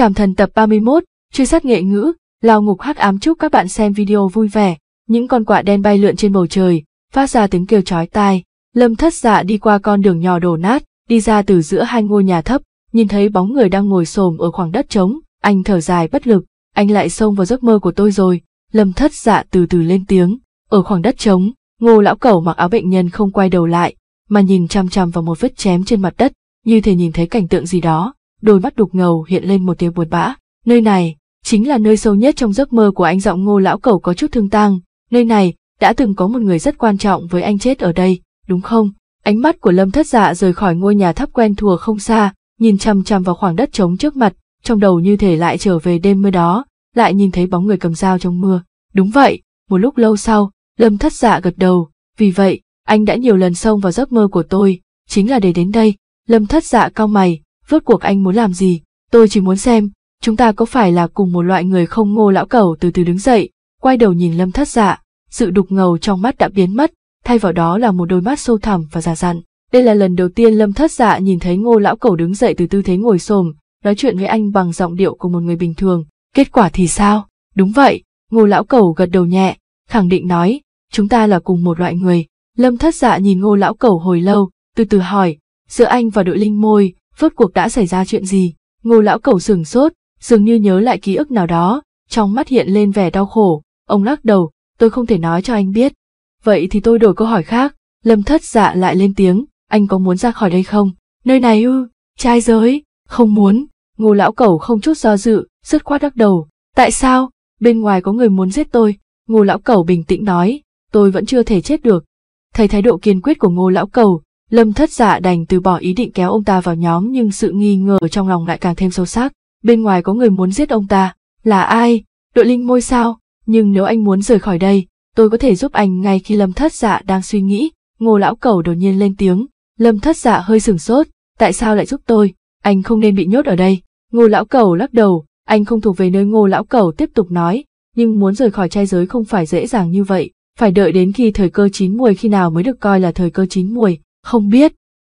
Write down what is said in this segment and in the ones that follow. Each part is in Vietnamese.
Trảm thần tập 31, truy sát nghệ ngữ, lao ngục hắc ám chúc các bạn xem video vui vẻ. Những con quạ đen bay lượn trên bầu trời, phát ra tiếng kêu chói tai. Lâm thất dạ đi qua con đường nhỏ đổ nát, đi ra từ giữa hai ngôi nhà thấp, nhìn thấy bóng người đang ngồi xổm ở khoảng đất trống, anh thở dài bất lực, anh lại xông vào giấc mơ của tôi rồi. Lâm thất dạ từ từ lên tiếng, ở khoảng đất trống, ngô lão cẩu mặc áo bệnh nhân không quay đầu lại, mà nhìn chăm chăm vào một vết chém trên mặt đất, như thể nhìn thấy cảnh tượng gì đó đôi mắt đục ngầu hiện lên một tia buồn bã. Nơi này, chính là nơi sâu nhất trong giấc mơ của anh giọng ngô lão cẩu có chút thương tang. Nơi này, đã từng có một người rất quan trọng với anh chết ở đây, đúng không? Ánh mắt của Lâm Thất Dạ rời khỏi ngôi nhà thấp quen thuộc không xa, nhìn chằm chằm vào khoảng đất trống trước mặt, trong đầu như thể lại trở về đêm mưa đó, lại nhìn thấy bóng người cầm dao trong mưa. Đúng vậy, một lúc lâu sau, Lâm Thất Dạ gật đầu, vì vậy, anh đã nhiều lần xông vào giấc mơ của tôi, chính là để đến đây. Lâm Thất Dạ cao mày, rốt cuộc anh muốn làm gì, tôi chỉ muốn xem, chúng ta có phải là cùng một loại người không ngô lão cẩu từ từ đứng dậy, quay đầu nhìn lâm thất dạ, sự đục ngầu trong mắt đã biến mất, thay vào đó là một đôi mắt sâu thẳm và giả dặn. Đây là lần đầu tiên lâm thất dạ nhìn thấy ngô lão cẩu đứng dậy từ tư thế ngồi xồm, nói chuyện với anh bằng giọng điệu của một người bình thường, kết quả thì sao, đúng vậy, ngô lão cẩu gật đầu nhẹ, khẳng định nói, chúng ta là cùng một loại người. Lâm thất dạ nhìn ngô lão cẩu hồi lâu, từ từ hỏi, giữa anh và đội linh môi, rốt cuộc đã xảy ra chuyện gì? Ngô lão cẩu sửng sốt, dường như nhớ lại ký ức nào đó, trong mắt hiện lên vẻ đau khổ, ông lắc đầu, tôi không thể nói cho anh biết. Vậy thì tôi đổi câu hỏi khác, lâm thất dạ lại lên tiếng, anh có muốn ra khỏi đây không? Nơi này ư, trai giới, không muốn, ngô lão cẩu không chút do dự, rất khoát đắc đầu, tại sao, bên ngoài có người muốn giết tôi, ngô lão cẩu bình tĩnh nói, tôi vẫn chưa thể chết được. Thấy thái độ kiên quyết của ngô lão cẩu, Lâm thất dạ đành từ bỏ ý định kéo ông ta vào nhóm nhưng sự nghi ngờ trong lòng lại càng thêm sâu sắc. Bên ngoài có người muốn giết ông ta, là ai? Đội linh môi sao? Nhưng nếu anh muốn rời khỏi đây, tôi có thể giúp anh ngay khi lâm thất dạ đang suy nghĩ. Ngô lão cẩu đột nhiên lên tiếng, lâm thất dạ hơi sửng sốt, tại sao lại giúp tôi? Anh không nên bị nhốt ở đây. Ngô lão cẩu lắc đầu, anh không thuộc về nơi ngô lão cẩu tiếp tục nói, nhưng muốn rời khỏi trai giới không phải dễ dàng như vậy, phải đợi đến khi thời cơ chín muồi khi nào mới được coi là thời cơ chín muồi không biết.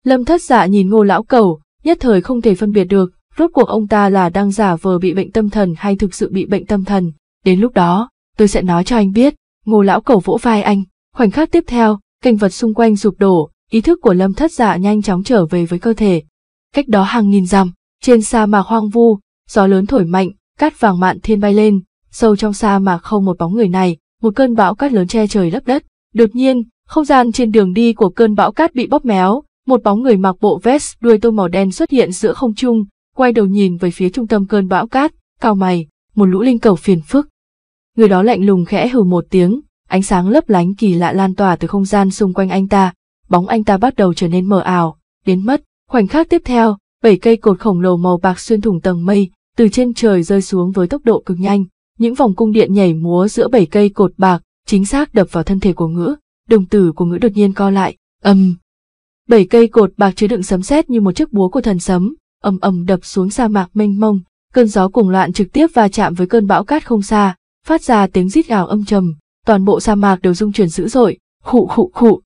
Lâm thất dạ nhìn ngô lão cầu, nhất thời không thể phân biệt được, rốt cuộc ông ta là đang giả vờ bị bệnh tâm thần hay thực sự bị bệnh tâm thần. Đến lúc đó, tôi sẽ nói cho anh biết. Ngô lão cầu vỗ vai anh. Khoảnh khắc tiếp theo, cảnh vật xung quanh sụp đổ, ý thức của lâm thất dạ nhanh chóng trở về với cơ thể. Cách đó hàng nghìn dặm, trên sa mạc hoang vu, gió lớn thổi mạnh, cát vàng mạn thiên bay lên, sâu trong sa mạc không một bóng người này, một cơn bão cát lớn che trời lấp đất. Đột nhiên, không gian trên đường đi của cơn bão cát bị bóp méo, một bóng người mặc bộ vest đuôi tôm màu đen xuất hiện giữa không trung, quay đầu nhìn về phía trung tâm cơn bão cát, cao mày, một lũ linh cầu phiền phức. Người đó lạnh lùng khẽ hừ một tiếng, ánh sáng lấp lánh kỳ lạ lan tỏa từ không gian xung quanh anh ta, bóng anh ta bắt đầu trở nên mờ ảo, biến mất, khoảnh khắc tiếp theo, bảy cây cột khổng lồ màu bạc xuyên thủng tầng mây, từ trên trời rơi xuống với tốc độ cực nhanh, những vòng cung điện nhảy múa giữa bảy cây cột bạc, chính xác đập vào thân thể của ngữ, đồng tử của ngữ đột nhiên co lại, ầm Bảy cây cột bạc chứa đựng sấm sét như một chiếc búa của thần sấm, ầm ầm đập xuống sa mạc mênh mông, cơn gió cuồng loạn trực tiếp va chạm với cơn bão cát không xa, phát ra tiếng rít gào âm trầm, toàn bộ sa mạc đều rung chuyển dữ dội, khụ khụ khụ.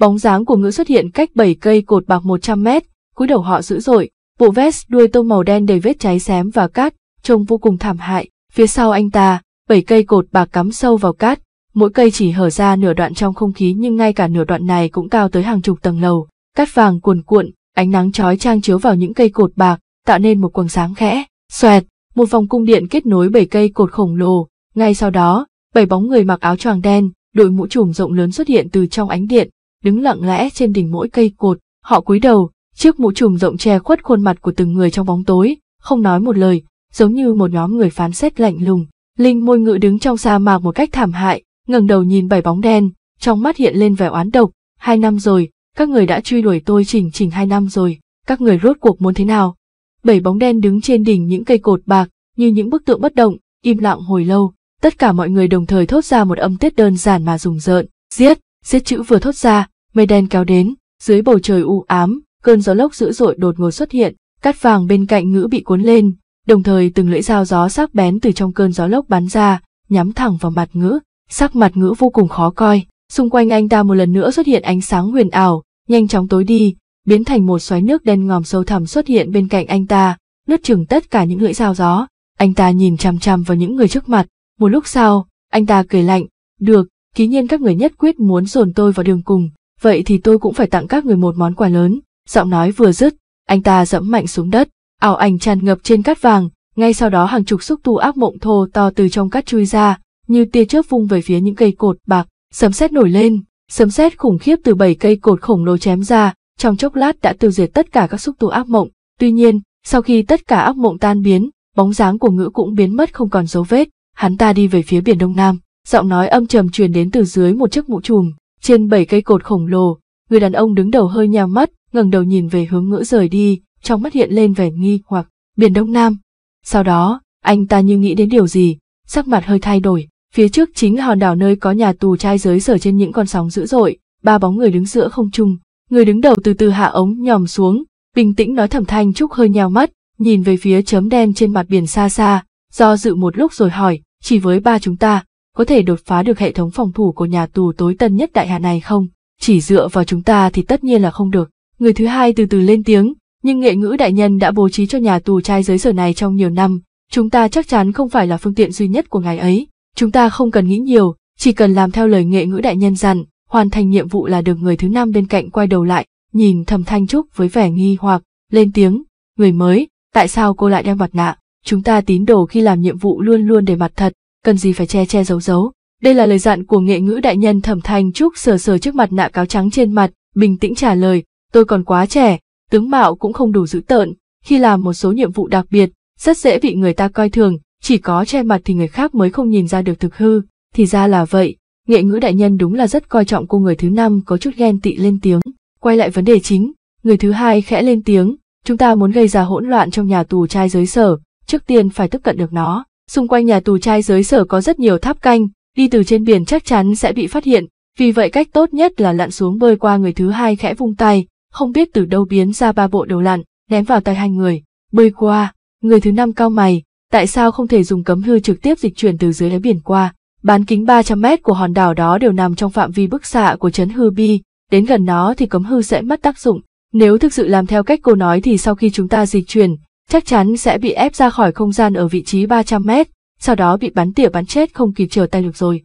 Bóng dáng của ngữ xuất hiện cách bảy cây cột bạc 100 mét, cúi đầu họ dữ dội, bộ vest đuôi tô màu đen đầy vết cháy xém và cát, trông vô cùng thảm hại, phía sau anh ta, bảy cây cột bạc cắm sâu vào cát, mỗi cây chỉ hở ra nửa đoạn trong không khí nhưng ngay cả nửa đoạn này cũng cao tới hàng chục tầng lầu, cát vàng cuồn cuộn, ánh nắng chói chang chiếu vào những cây cột bạc, tạo nên một quầng sáng khẽ, xoẹt, một vòng cung điện kết nối bảy cây cột khổng lồ, ngay sau đó, bảy bóng người mặc áo choàng đen, đội mũ trùm rộng lớn xuất hiện từ trong ánh điện, đứng lặng lẽ trên đỉnh mỗi cây cột, họ cúi đầu, chiếc mũ trùm rộng che khuất khuôn mặt của từng người trong bóng tối, không nói một lời, giống như một nhóm người phán xét lạnh lùng. Linh môi ngự đứng trong sa mạc một cách thảm hại, ngẩng đầu nhìn bảy bóng đen, trong mắt hiện lên vẻ oán độc, hai năm rồi, các người đã truy đuổi tôi chỉnh chỉnh hai năm rồi, các người rốt cuộc muốn thế nào? Bảy bóng đen đứng trên đỉnh những cây cột bạc, như những bức tượng bất động, im lặng hồi lâu, tất cả mọi người đồng thời thốt ra một âm tiết đơn giản mà rùng rợn, giết, giết chữ vừa thốt ra, mây đen kéo đến, dưới bầu trời u ám, cơn gió lốc dữ dội đột ngột xuất hiện, cát vàng bên cạnh ngữ bị cuốn lên, đồng thời từng lưỡi dao gió sắc bén từ trong cơn gió lốc bắn ra, nhắm thẳng vào mặt ngữ, sắc mặt ngữ vô cùng khó coi, xung quanh anh ta một lần nữa xuất hiện ánh sáng huyền ảo, nhanh chóng tối đi, biến thành một xoáy nước đen ngòm sâu thẳm xuất hiện bên cạnh anh ta, lướt chừng tất cả những lưỡi dao gió. Anh ta nhìn chằm chằm vào những người trước mặt, một lúc sau, anh ta cười lạnh, được, ký nhiên các người nhất quyết muốn dồn tôi vào đường cùng, vậy thì tôi cũng phải tặng các người một món quà lớn, giọng nói vừa dứt, anh ta dẫm mạnh xuống đất, ảo ảnh tràn ngập trên cát vàng, ngay sau đó hàng chục xúc tu ác mộng thô to từ trong cát chui ra, như tia chớp vung về phía những cây cột bạc, sấm sét nổi lên, sấm sét khủng khiếp từ bảy cây cột khổng lồ chém ra, trong chốc lát đã tiêu diệt tất cả các xúc tu ác mộng. Tuy nhiên, sau khi tất cả ác mộng tan biến, bóng dáng của ngữ cũng biến mất không còn dấu vết, hắn ta đi về phía biển đông nam, giọng nói âm trầm truyền đến từ dưới một chiếc mũ trùm, trên bảy cây cột khổng lồ, người đàn ông đứng đầu hơi nhắm mắt, ngẩng đầu nhìn về hướng ngữ rời đi, trong mắt hiện lên vẻ nghi hoặc biển đông nam. Sau đó, anh ta như nghĩ đến điều gì, sắc mặt hơi thay đổi, Phía trước chính là hòn đảo nơi có nhà tù trai giới sở trên những con sóng dữ dội, ba bóng người đứng giữa không trung, người đứng đầu từ từ hạ ống nhòm xuống, bình tĩnh nói thầm thanh trúc hơi nheo mắt, nhìn về phía chấm đen trên mặt biển xa xa, do dự một lúc rồi hỏi, chỉ với ba chúng ta, có thể đột phá được hệ thống phòng thủ của nhà tù tối tân nhất đại hạ này không? Chỉ dựa vào chúng ta thì tất nhiên là không được. Người thứ hai từ từ lên tiếng, nhưng nghệ ngữ đại nhân đã bố trí cho nhà tù trai giới sở này trong nhiều năm, chúng ta chắc chắn không phải là phương tiện duy nhất của ngài ấy. Chúng ta không cần nghĩ nhiều, chỉ cần làm theo lời nghệ ngữ đại nhân dặn, hoàn thành nhiệm vụ là được người thứ năm bên cạnh quay đầu lại, nhìn thầm thanh trúc với vẻ nghi hoặc, lên tiếng, người mới, tại sao cô lại đeo mặt nạ, chúng ta tín đồ khi làm nhiệm vụ luôn luôn để mặt thật, cần gì phải che che giấu giấu. Đây là lời dặn của nghệ ngữ đại nhân thẩm thanh trúc sờ sờ trước mặt nạ cáo trắng trên mặt, bình tĩnh trả lời, tôi còn quá trẻ, tướng mạo cũng không đủ dữ tợn, khi làm một số nhiệm vụ đặc biệt, rất dễ bị người ta coi thường, chỉ có che mặt thì người khác mới không nhìn ra được thực hư, thì ra là vậy, nghệ ngữ đại nhân đúng là rất coi trọng cô người thứ năm có chút ghen tị lên tiếng. Quay lại vấn đề chính, người thứ hai khẽ lên tiếng, chúng ta muốn gây ra hỗn loạn trong nhà tù trai giới sở, trước tiên phải tiếp cận được nó. Xung quanh nhà tù trai giới sở có rất nhiều tháp canh, đi từ trên biển chắc chắn sẽ bị phát hiện, vì vậy cách tốt nhất là lặn xuống bơi qua người thứ hai khẽ vung tay, không biết từ đâu biến ra ba bộ đầu lặn, ném vào tay hai người, bơi qua, người thứ năm cao mày, tại sao không thể dùng cấm hư trực tiếp dịch chuyển từ dưới đáy biển qua? Bán kính 300m của hòn đảo đó đều nằm trong phạm vi bức xạ của chấn hư bi, đến gần nó thì cấm hư sẽ mất tác dụng. Nếu thực sự làm theo cách cô nói thì sau khi chúng ta dịch chuyển, chắc chắn sẽ bị ép ra khỏi không gian ở vị trí 300m, sau đó bị bắn tỉa bắn chết không kịp trở tay được rồi.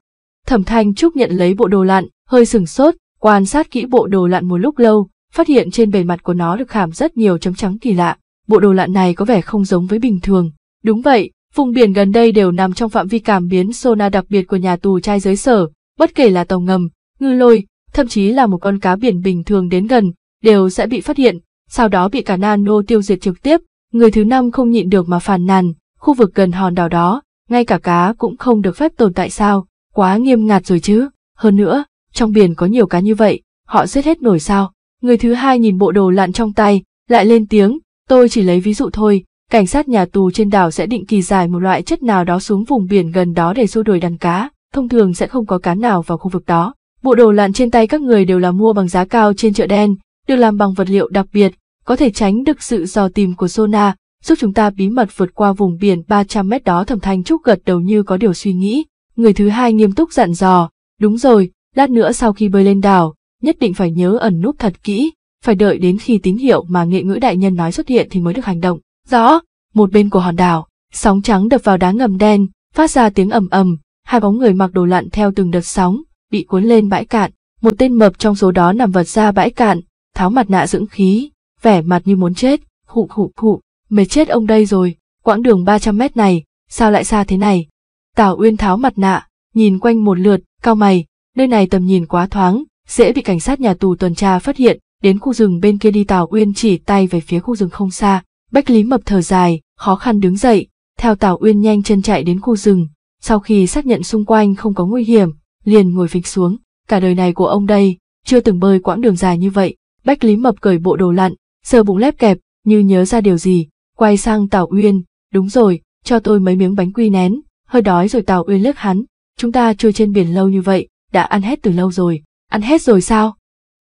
Thẩm Thanh Trúc nhận lấy bộ đồ lặn, hơi sừng sốt, quan sát kỹ bộ đồ lặn một lúc lâu, phát hiện trên bề mặt của nó được khảm rất nhiều chấm trắng kỳ lạ. Bộ đồ lặn này có vẻ không giống với bình thường, Đúng vậy, vùng biển gần đây đều nằm trong phạm vi cảm biến sona đặc biệt của nhà tù trai giới sở, bất kể là tàu ngầm, ngư lôi, thậm chí là một con cá biển bình thường đến gần, đều sẽ bị phát hiện, sau đó bị cả nano tiêu diệt trực tiếp. Người thứ năm không nhịn được mà phàn nàn, khu vực gần hòn đảo đó, ngay cả cá cũng không được phép tồn tại sao, quá nghiêm ngặt rồi chứ. Hơn nữa, trong biển có nhiều cá như vậy, họ giết hết nổi sao. Người thứ hai nhìn bộ đồ lặn trong tay, lại lên tiếng, tôi chỉ lấy ví dụ thôi, cảnh sát nhà tù trên đảo sẽ định kỳ dài một loại chất nào đó xuống vùng biển gần đó để xua đuổi đàn cá, thông thường sẽ không có cá nào vào khu vực đó. Bộ đồ lặn trên tay các người đều là mua bằng giá cao trên chợ đen, được làm bằng vật liệu đặc biệt, có thể tránh được sự dò tìm của Sona, giúp chúng ta bí mật vượt qua vùng biển 300 mét đó thẩm thanh trúc gật đầu như có điều suy nghĩ. Người thứ hai nghiêm túc dặn dò, đúng rồi, lát nữa sau khi bơi lên đảo, nhất định phải nhớ ẩn núp thật kỹ, phải đợi đến khi tín hiệu mà nghệ ngữ đại nhân nói xuất hiện thì mới được hành động. Rõ, một bên của hòn đảo, sóng trắng đập vào đá ngầm đen, phát ra tiếng ầm ầm, hai bóng người mặc đồ lặn theo từng đợt sóng, bị cuốn lên bãi cạn, một tên mập trong số đó nằm vật ra bãi cạn, tháo mặt nạ dưỡng khí, vẻ mặt như muốn chết, hụ hụ hụ, mệt chết ông đây rồi, quãng đường 300 mét này, sao lại xa thế này? Tào Uyên tháo mặt nạ, nhìn quanh một lượt, cao mày, nơi này tầm nhìn quá thoáng, dễ bị cảnh sát nhà tù tuần tra phát hiện, đến khu rừng bên kia đi Tào Uyên chỉ tay về phía khu rừng không xa, Bách Lý Mập thở dài, khó khăn đứng dậy, theo Tào Uyên nhanh chân chạy đến khu rừng, sau khi xác nhận xung quanh không có nguy hiểm, liền ngồi phịch xuống, cả đời này của ông đây, chưa từng bơi quãng đường dài như vậy. Bách Lý Mập cởi bộ đồ lặn, sờ bụng lép kẹp, như nhớ ra điều gì, quay sang Tào Uyên, đúng rồi, cho tôi mấy miếng bánh quy nén, hơi đói rồi Tào Uyên lướt hắn, chúng ta trôi trên biển lâu như vậy, đã ăn hết từ lâu rồi, ăn hết rồi sao?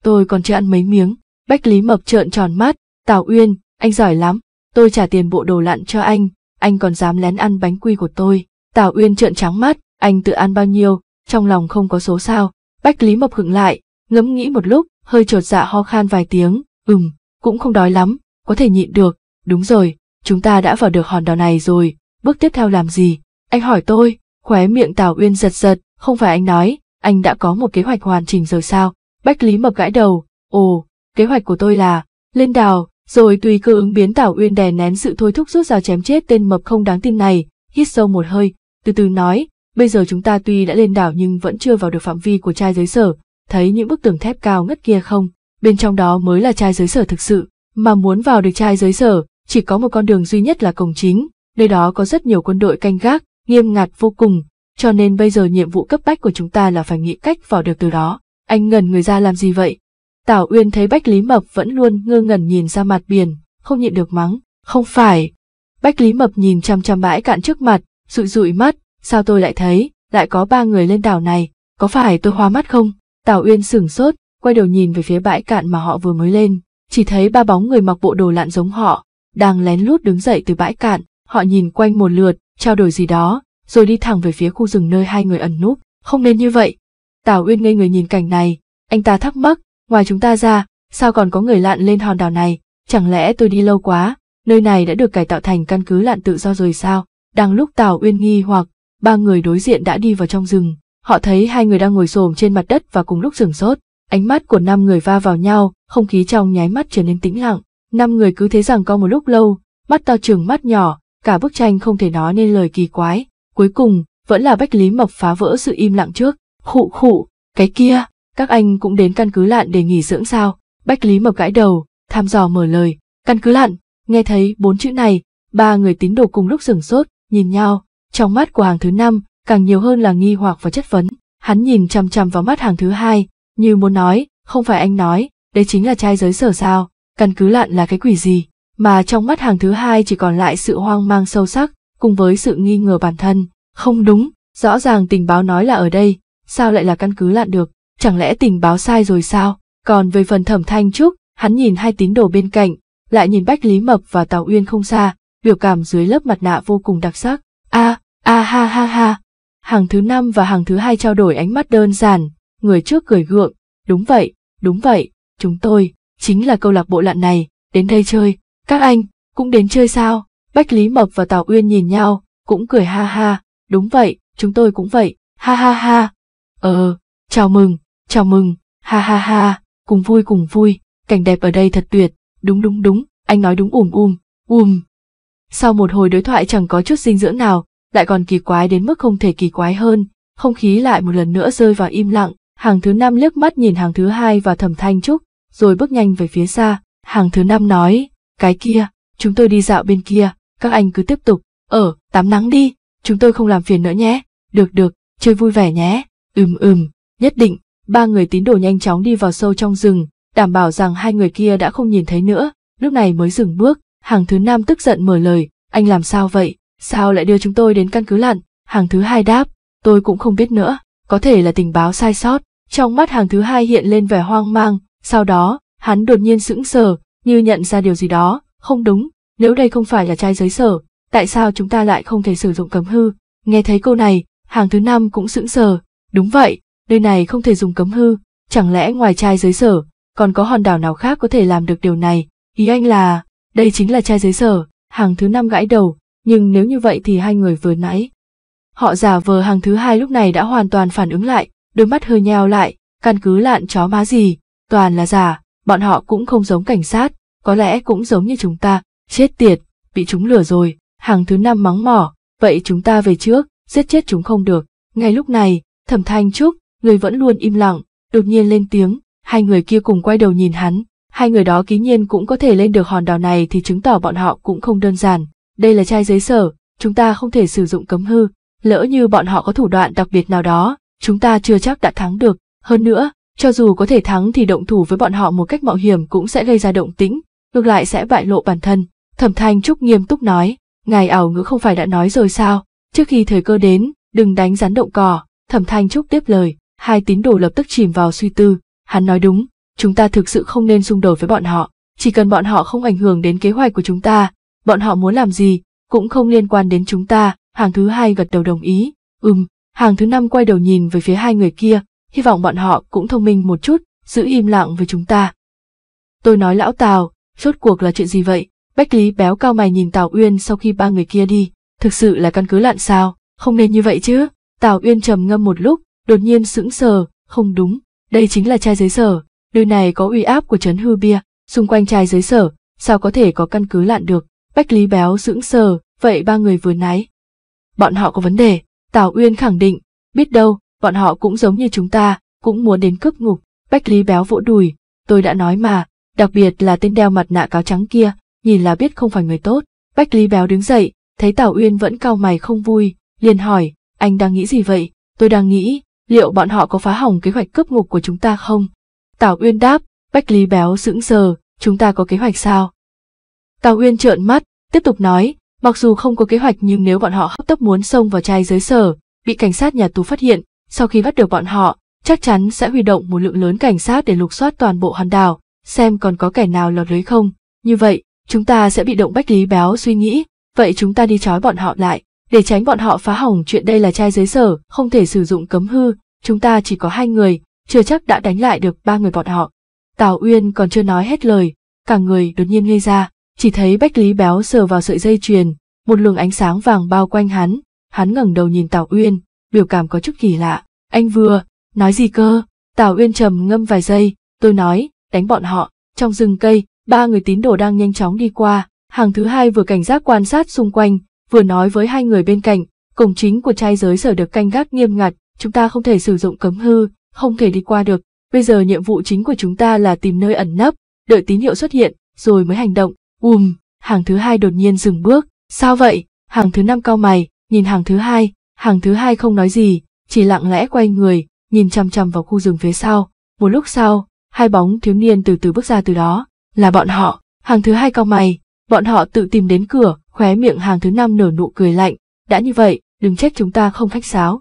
Tôi còn chưa ăn mấy miếng, Bách Lý Mập trợn tròn mắt, Tào Uyên, anh giỏi lắm, tôi trả tiền bộ đồ lặn cho anh, anh còn dám lén ăn bánh quy của tôi. Tào Uyên trợn trắng mắt, anh tự ăn bao nhiêu, trong lòng không có số sao. Bách Lý Mộc hững lại, ngẫm nghĩ một lúc, hơi trột dạ ho khan vài tiếng, ừm, cũng không đói lắm, có thể nhịn được, đúng rồi, chúng ta đã vào được hòn đảo này rồi, bước tiếp theo làm gì? Anh hỏi tôi, khóe miệng Tào Uyên giật giật, không phải anh nói, anh đã có một kế hoạch hoàn chỉnh rồi sao? Bách Lý Mộc gãi đầu, ồ, kế hoạch của tôi là, lên đảo, rồi tùy cơ ứng biến Tảo Uyên đè nén sự thôi thúc rút dao chém chết tên mập không đáng tin này, hít sâu một hơi, từ từ nói, bây giờ chúng ta tuy đã lên đảo nhưng vẫn chưa vào được phạm vi của trai giới sở, thấy những bức tường thép cao ngất kia không, bên trong đó mới là trai giới sở thực sự, mà muốn vào được trai giới sở, chỉ có một con đường duy nhất là cổng chính, nơi đó có rất nhiều quân đội canh gác, nghiêm ngặt vô cùng, cho nên bây giờ nhiệm vụ cấp bách của chúng ta là phải nghĩ cách vào được từ đó. Anh ngần người ra làm gì vậy? Tảo Uyên thấy Bách Lý Mập vẫn luôn ngơ ngẩn nhìn ra mặt biển, không nhịn được mắng, không phải. Bách Lý Mập nhìn chăm chăm bãi cạn trước mặt, rụi rụi mắt, sao tôi lại thấy, lại có ba người lên đảo này, có phải tôi hoa mắt không? Tảo Uyên sửng sốt, quay đầu nhìn về phía bãi cạn mà họ vừa mới lên, chỉ thấy ba bóng người mặc bộ đồ lặn giống họ, đang lén lút đứng dậy từ bãi cạn, họ nhìn quanh một lượt, trao đổi gì đó, rồi đi thẳng về phía khu rừng nơi hai người ẩn núp, không nên như vậy. Tào Uyên ngây người nhìn cảnh này, anh ta thắc mắc, Ngoài chúng ta ra, sao còn có người lặn lên hòn đảo này? Chẳng lẽ tôi đi lâu quá, nơi này đã được cải tạo thành căn cứ lặn tự do rồi sao? Đang lúc Tào Uyên nghi hoặc, ba người đối diện đã đi vào trong rừng. Họ thấy hai người đang ngồi xổm trên mặt đất và cùng lúc sửng sốt. Ánh mắt của năm người va vào nhau, không khí trong nháy mắt trở nên tĩnh lặng. Năm người cứ thế rằng có một lúc lâu, mắt to chừng mắt nhỏ, cả bức tranh không thể nói nên lời kỳ quái. Cuối cùng, vẫn là Bách Lý Mộc phá vỡ sự im lặng trước. Khụ khụ, cái kia, các anh cũng đến căn cứ lạn để nghỉ dưỡng sao? Bách Lý Mập gãi đầu, tham dò mở lời, căn cứ lạn, nghe thấy bốn chữ này, ba người tín đồ cùng lúc sửng sốt, nhìn nhau, trong mắt của hàng thứ năm, càng nhiều hơn là nghi hoặc và chất vấn, hắn nhìn chằm chằm vào mắt hàng thứ hai, như muốn nói, không phải anh nói, đấy chính là trai giới sở sao, căn cứ lạn là cái quỷ gì, mà trong mắt hàng thứ hai chỉ còn lại sự hoang mang sâu sắc, cùng với sự nghi ngờ bản thân, không đúng, rõ ràng tình báo nói là ở đây, sao lại là căn cứ lạn được, chẳng lẽ tình báo sai rồi sao? Còn về phần thẩm thanh trúc, hắn nhìn hai tín đồ bên cạnh, lại nhìn Bách Lý Mập và Tào Uyên không xa, biểu cảm dưới lớp mặt nạ vô cùng đặc sắc. A, a ha ha ha. Hàng thứ năm và hàng thứ hai trao đổi ánh mắt đơn giản, người trước cười gượng, đúng vậy, đúng vậy, chúng tôi, chính là câu lạc bộ lặn này, đến đây chơi, các anh, cũng đến chơi sao? Bách Lý Mập và Tào Uyên nhìn nhau, cũng cười ha ha, đúng vậy, chúng tôi cũng vậy, ha ha ha. Ờ, chào mừng, chào mừng, ha ha ha, cùng vui cùng vui, cảnh đẹp ở đây thật tuyệt, đúng đúng đúng, anh nói đúng ùm ùm, ùm. Sau một hồi đối thoại chẳng có chút dinh dưỡng nào, lại còn kỳ quái đến mức không thể kỳ quái hơn, không khí lại một lần nữa rơi vào im lặng, hàng thứ năm liếc mắt nhìn hàng thứ hai và thầm thanh trúc, rồi bước nhanh về phía xa, hàng thứ năm nói, cái kia, chúng tôi đi dạo bên kia, các anh cứ tiếp tục, ở, tắm nắng đi, chúng tôi không làm phiền nữa nhé, được được, chơi vui vẻ nhé, ừm ừm, nhất định, ba người tín đồ nhanh chóng đi vào sâu trong rừng, đảm bảo rằng hai người kia đã không nhìn thấy nữa, lúc này mới dừng bước, hàng thứ năm tức giận mở lời, anh làm sao vậy, sao lại đưa chúng tôi đến căn cứ lặn, hàng thứ hai đáp, tôi cũng không biết nữa, có thể là tình báo sai sót, trong mắt hàng thứ hai hiện lên vẻ hoang mang, sau đó, hắn đột nhiên sững sờ, như nhận ra điều gì đó, không đúng, nếu đây không phải là trai giới sở, tại sao chúng ta lại không thể sử dụng cấm hư, nghe thấy câu này, hàng thứ năm cũng sững sờ, đúng vậy, nơi này không thể dùng cấm hư, chẳng lẽ ngoài trai giới sở, còn có hòn đảo nào khác có thể làm được điều này, ý anh là, đây chính là trai giới sở, hàng thứ năm gãi đầu, nhưng nếu như vậy thì hai người vừa nãy. Họ giả vờ hàng thứ hai lúc này đã hoàn toàn phản ứng lại, đôi mắt hơi nheo lại, căn cứ lạn chó má gì, toàn là giả, bọn họ cũng không giống cảnh sát, có lẽ cũng giống như chúng ta, chết tiệt, bị chúng lừa rồi, hàng thứ năm mắng mỏ, vậy chúng ta về trước, giết chết chúng không được. Ngay lúc này, thẩm thanh trúc, người vẫn luôn im lặng, đột nhiên lên tiếng, hai người kia cùng quay đầu nhìn hắn, hai người đó ký nhiên cũng có thể lên được hòn đảo này thì chứng tỏ bọn họ cũng không đơn giản. Đây là chai giấy sở, chúng ta không thể sử dụng cấm hư, lỡ như bọn họ có thủ đoạn đặc biệt nào đó, chúng ta chưa chắc đã thắng được. Hơn nữa, cho dù có thể thắng thì động thủ với bọn họ một cách mạo hiểm cũng sẽ gây ra động tĩnh, ngược lại sẽ bại lộ bản thân. Thẩm Thanh Trúc nghiêm túc nói, ngài ảo ngữ không phải đã nói rồi sao, trước khi thời cơ đến, đừng đánh rắn động cò Thẩm Thanh Trúc tiếp lời, Hai tín đồ lập tức chìm vào suy tư, hắn nói đúng, chúng ta thực sự không nên xung đột với bọn họ, chỉ cần bọn họ không ảnh hưởng đến kế hoạch của chúng ta, bọn họ muốn làm gì, cũng không liên quan đến chúng ta, hàng thứ hai gật đầu đồng ý, ừm, hàng thứ năm quay đầu nhìn về phía hai người kia, hy vọng bọn họ cũng thông minh một chút, giữ im lặng với chúng ta. Tôi nói lão Tào, rốt cuộc là chuyện gì vậy? Bách Lý béo cao mày nhìn Tào Uyên sau khi ba người kia đi, thực sự là căn cứ lạn sao, không nên như vậy chứ. Tào Uyên trầm ngâm một lúc, đột nhiên sững sờ, không đúng, đây chính là chai giấy sở, nơi này có uy áp của chấn hư bia, xung quanh chai giấy sở, sao có thể có căn cứ lạn được, Bách Lý Béo sững sờ, vậy ba người vừa nãy. Bọn họ có vấn đề, Tào Uyên khẳng định, biết đâu, bọn họ cũng giống như chúng ta, cũng muốn đến cướp ngục, Bách Lý Béo vỗ đùi, tôi đã nói mà, đặc biệt là tên đeo mặt nạ cáo trắng kia, nhìn là biết không phải người tốt, Bách Lý Béo đứng dậy, thấy Tào Uyên vẫn cau mày không vui, liền hỏi, anh đang nghĩ gì vậy, tôi đang nghĩ, liệu bọn họ có phá hỏng kế hoạch cướp ngục của chúng ta không? Tào Uyên đáp, Bách Lý Béo sững sờ, chúng ta có kế hoạch sao? Tào Uyên trợn mắt, tiếp tục nói, mặc dù không có kế hoạch nhưng nếu bọn họ hấp tấp muốn xông vào trai giới sở, bị cảnh sát nhà tù phát hiện, sau khi bắt được bọn họ, chắc chắn sẽ huy động một lượng lớn cảnh sát để lục soát toàn bộ hòn đảo, xem còn có kẻ nào lọt lưới không. Như vậy, chúng ta sẽ bị động Bách Lý Béo suy nghĩ, vậy chúng ta đi trói bọn họ lại. Để tránh bọn họ phá hỏng chuyện đây là trai dưới sở, không thể sử dụng cấm hư, chúng ta chỉ có hai người, chưa chắc đã đánh lại được ba người bọn họ. Tào Uyên còn chưa nói hết lời, cả người đột nhiên ngây ra, chỉ thấy Bách Lý béo sờ vào sợi dây chuyền, một luồng ánh sáng vàng bao quanh hắn, hắn ngẩng đầu nhìn Tào Uyên, biểu cảm có chút kỳ lạ. Anh vừa, nói gì cơ? Tào Uyên trầm ngâm vài giây, tôi nói, đánh bọn họ, trong rừng cây, ba người tín đồ đang nhanh chóng đi qua, hàng thứ hai vừa cảnh giác quan sát xung quanh, vừa nói với hai người bên cạnh, cổng chính của trai giới sở được canh gác nghiêm ngặt, chúng ta không thể sử dụng cấm hư, không thể đi qua được. Bây giờ nhiệm vụ chính của chúng ta là tìm nơi ẩn nấp, đợi tín hiệu xuất hiện, rồi mới hành động. Bùm, hàng thứ hai đột nhiên dừng bước. Sao vậy? Hàng thứ năm cao mày, nhìn hàng thứ hai, hàng thứ hai không nói gì, chỉ lặng lẽ quay người, nhìn chăm chăm vào khu rừng phía sau. Một lúc sau, hai bóng thiếu niên từ từ bước ra từ đó, là bọn họ. Hàng thứ hai cao mày, bọn họ tự tìm đến cửa, khóe miệng hàng thứ năm nở nụ cười lạnh, đã như vậy, đừng trách chúng ta không khách sáo.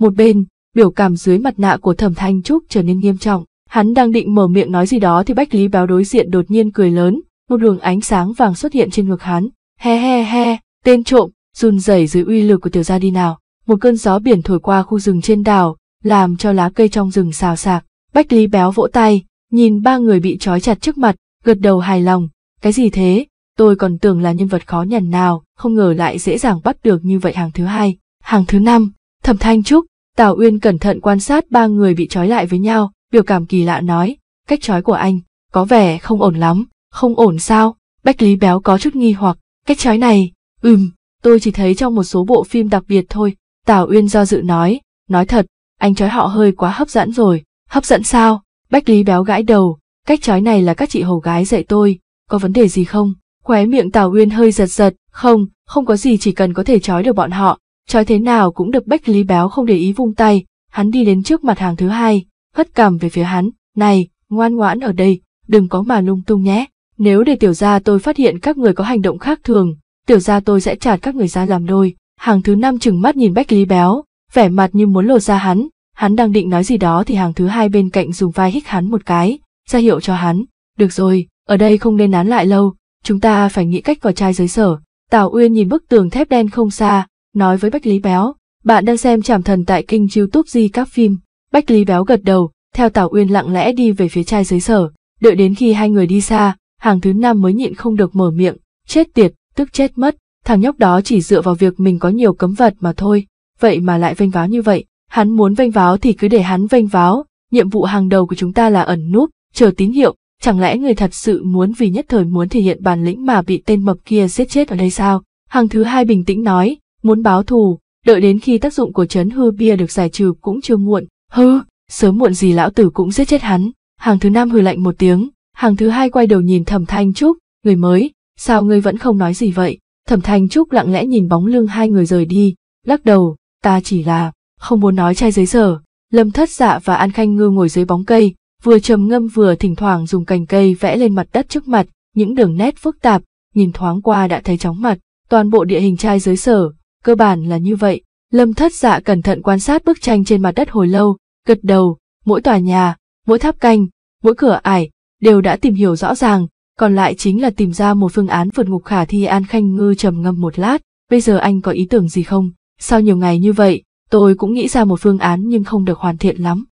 Một bên, biểu cảm dưới mặt nạ của thẩm thanh trúc trở nên nghiêm trọng, hắn đang định mở miệng nói gì đó thì bách lý béo đối diện đột nhiên cười lớn, một luồng ánh sáng vàng xuất hiện trên ngực hắn, he he he, tên trộm, run rẩy dưới uy lực của tiểu gia đi nào, một cơn gió biển thổi qua khu rừng trên đảo, làm cho lá cây trong rừng xào xạc, bách lý béo vỗ tay, nhìn ba người bị trói chặt trước mặt, gật đầu hài lòng, cái gì thế, tôi còn tưởng là nhân vật khó nhằn nào, không ngờ lại dễ dàng bắt được như vậy hàng thứ hai. Hàng thứ năm, Thẩm Thanh Trúc, Tào Uyên cẩn thận quan sát ba người bị trói lại với nhau, biểu cảm kỳ lạ nói, cách trói của anh, có vẻ không ổn lắm, không ổn sao, Bách Lý Béo có chút nghi hoặc, cách trói này, ừm, tôi chỉ thấy trong một số bộ phim đặc biệt thôi, Tào Uyên do dự nói, nói thật, anh trói họ hơi quá hấp dẫn rồi, hấp dẫn sao, Bách Lý Béo gãi đầu, cách trói này là các chị hầu gái dạy tôi, có vấn đề gì không? Khóe miệng Tào Uyên hơi giật giật, không, không có gì chỉ cần có thể trói được bọn họ, trói thế nào cũng được Bách Lý Béo không để ý vung tay, hắn đi đến trước mặt hàng thứ hai, hất cằm về phía hắn, này, ngoan ngoãn ở đây, đừng có mà lung tung nhé, nếu để tiểu gia tôi phát hiện các người có hành động khác thường, tiểu gia tôi sẽ chặt các người ra làm đôi. Hàng thứ năm chừng mắt nhìn Bách Lý Béo, vẻ mặt như muốn lột ra hắn, hắn đang định nói gì đó thì hàng thứ hai bên cạnh dùng vai hích hắn một cái, ra hiệu cho hắn, được rồi, ở đây không nên nán lại lâu, chúng ta phải nghĩ cách vào trai giới sở. Tào Uyên nhìn bức tường thép đen không xa, nói với Bách Lý Béo, bạn đang xem Trảm Thần tại kênh YouTube Di các phim. Bách Lý Béo gật đầu, theo Tào Uyên lặng lẽ đi về phía trai giới sở, đợi đến khi hai người đi xa, hàng thứ năm mới nhịn không được mở miệng, chết tiệt, tức chết mất, thằng nhóc đó chỉ dựa vào việc mình có nhiều cấm vật mà thôi, vậy mà lại vênh váo như vậy, hắn muốn vênh váo thì cứ để hắn vênh váo, nhiệm vụ hàng đầu của chúng ta là ẩn núp, chờ tín hiệu, Chẳng lẽ người thật sự muốn vì nhất thời muốn thể hiện bản lĩnh mà bị tên mập kia giết chết ở đây sao? Hàng thứ hai bình tĩnh nói, muốn báo thù, đợi đến khi tác dụng của chấn hư bia được giải trừ cũng chưa muộn. Hư, sớm muộn gì lão tử cũng giết chết hắn. Hàng thứ năm hừ lạnh một tiếng, hàng thứ hai quay đầu nhìn thẩm thanh trúc, người mới, sao ngươi vẫn không nói gì vậy? Thẩm thanh trúc lặng lẽ nhìn bóng lưng hai người rời đi, lắc đầu, ta chỉ là, không muốn nói chai giấy giờ. Lâm thất dạ và An Khanh Ngư ngồi dưới bóng cây, vừa trầm ngâm vừa thỉnh thoảng dùng cành cây vẽ lên mặt đất trước mặt, những đường nét phức tạp, nhìn thoáng qua đã thấy chóng mặt, toàn bộ địa hình trai giới sở, cơ bản là như vậy. Lâm thất dạ cẩn thận quan sát bức tranh trên mặt đất hồi lâu, gật đầu, mỗi tòa nhà, mỗi tháp canh, mỗi cửa ải, đều đã tìm hiểu rõ ràng, còn lại chính là tìm ra một phương án vượt ngục khả thi An Khanh Ngư trầm ngâm một lát, bây giờ anh có ý tưởng gì không? Sau nhiều ngày như vậy, tôi cũng nghĩ ra một phương án nhưng không được hoàn thiện lắm,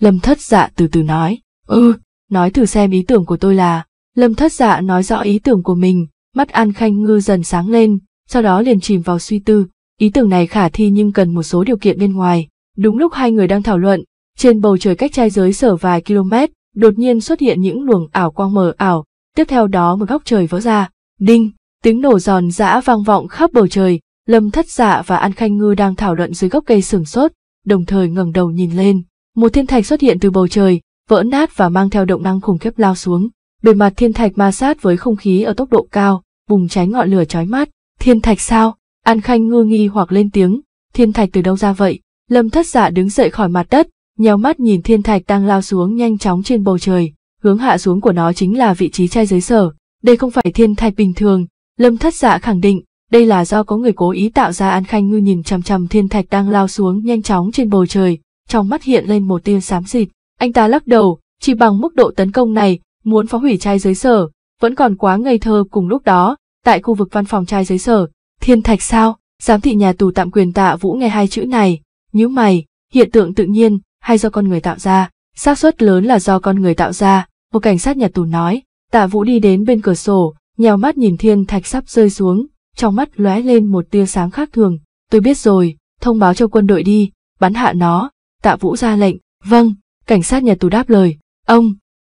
Lâm thất dạ từ từ nói, ừ, nói thử xem ý tưởng của tôi là, lâm thất dạ nói rõ ý tưởng của mình, mắt An Khanh Ngư dần sáng lên, sau đó liền chìm vào suy tư, ý tưởng này khả thi nhưng cần một số điều kiện bên ngoài. Đúng lúc hai người đang thảo luận, trên bầu trời cách trai giới sở vài km, đột nhiên xuất hiện những luồng ảo quang mờ ảo, tiếp theo đó một góc trời vỡ ra, đinh, tiếng nổ giòn giã vang vọng khắp bầu trời, Lâm Thất Dạ và An Khanh Ngư đang thảo luận dưới gốc cây sừng sốt, đồng thời ngẩng đầu nhìn lên, một thiên thạch xuất hiện từ bầu trời, vỡ nát và mang theo động năng khủng khiếp lao xuống. Bề mặt thiên thạch ma sát với không khí ở tốc độ cao, bùng cháy ngọn lửa chói mắt. Thiên thạch sao? An Khanh ngư nghi hoặc lên tiếng, thiên thạch từ đâu ra vậy? Lâm Thất Dạ đứng dậy khỏi mặt đất, nhéo mắt nhìn thiên thạch đang lao xuống nhanh chóng trên bầu trời, hướng hạ xuống của nó chính là vị trí trai giới sở. Đây không phải thiên thạch bình thường, Lâm Thất Dạ khẳng định, đây là do có người cố ý tạo ra An Khanh Ngư nhìn chằm chằm thiên thạch đang lao xuống nhanh chóng trên bầu trời, trong mắt hiện lên một tia xám xịt. Anh ta lắc đầu, chỉ bằng mức độ tấn công này, muốn phá hủy trai giới sở, vẫn còn quá ngây thơ cùng lúc đó, tại khu vực văn phòng trai giới sở, thiên thạch sao, giám thị nhà tù tạm quyền tạ vũ nghe hai chữ này, nhíu mày, hiện tượng tự nhiên, hay do con người tạo ra, xác suất lớn là do con người tạo ra, một cảnh sát nhà tù nói, tạ vũ đi đến bên cửa sổ, nhèo mắt nhìn thiên thạch sắp rơi xuống, trong mắt lóe lên một tia sáng khác thường, tôi biết rồi, thông báo cho quân đội đi, bắn hạ nó, Tạ Vũ ra lệnh, vâng, cảnh sát nhà tù đáp lời, ông.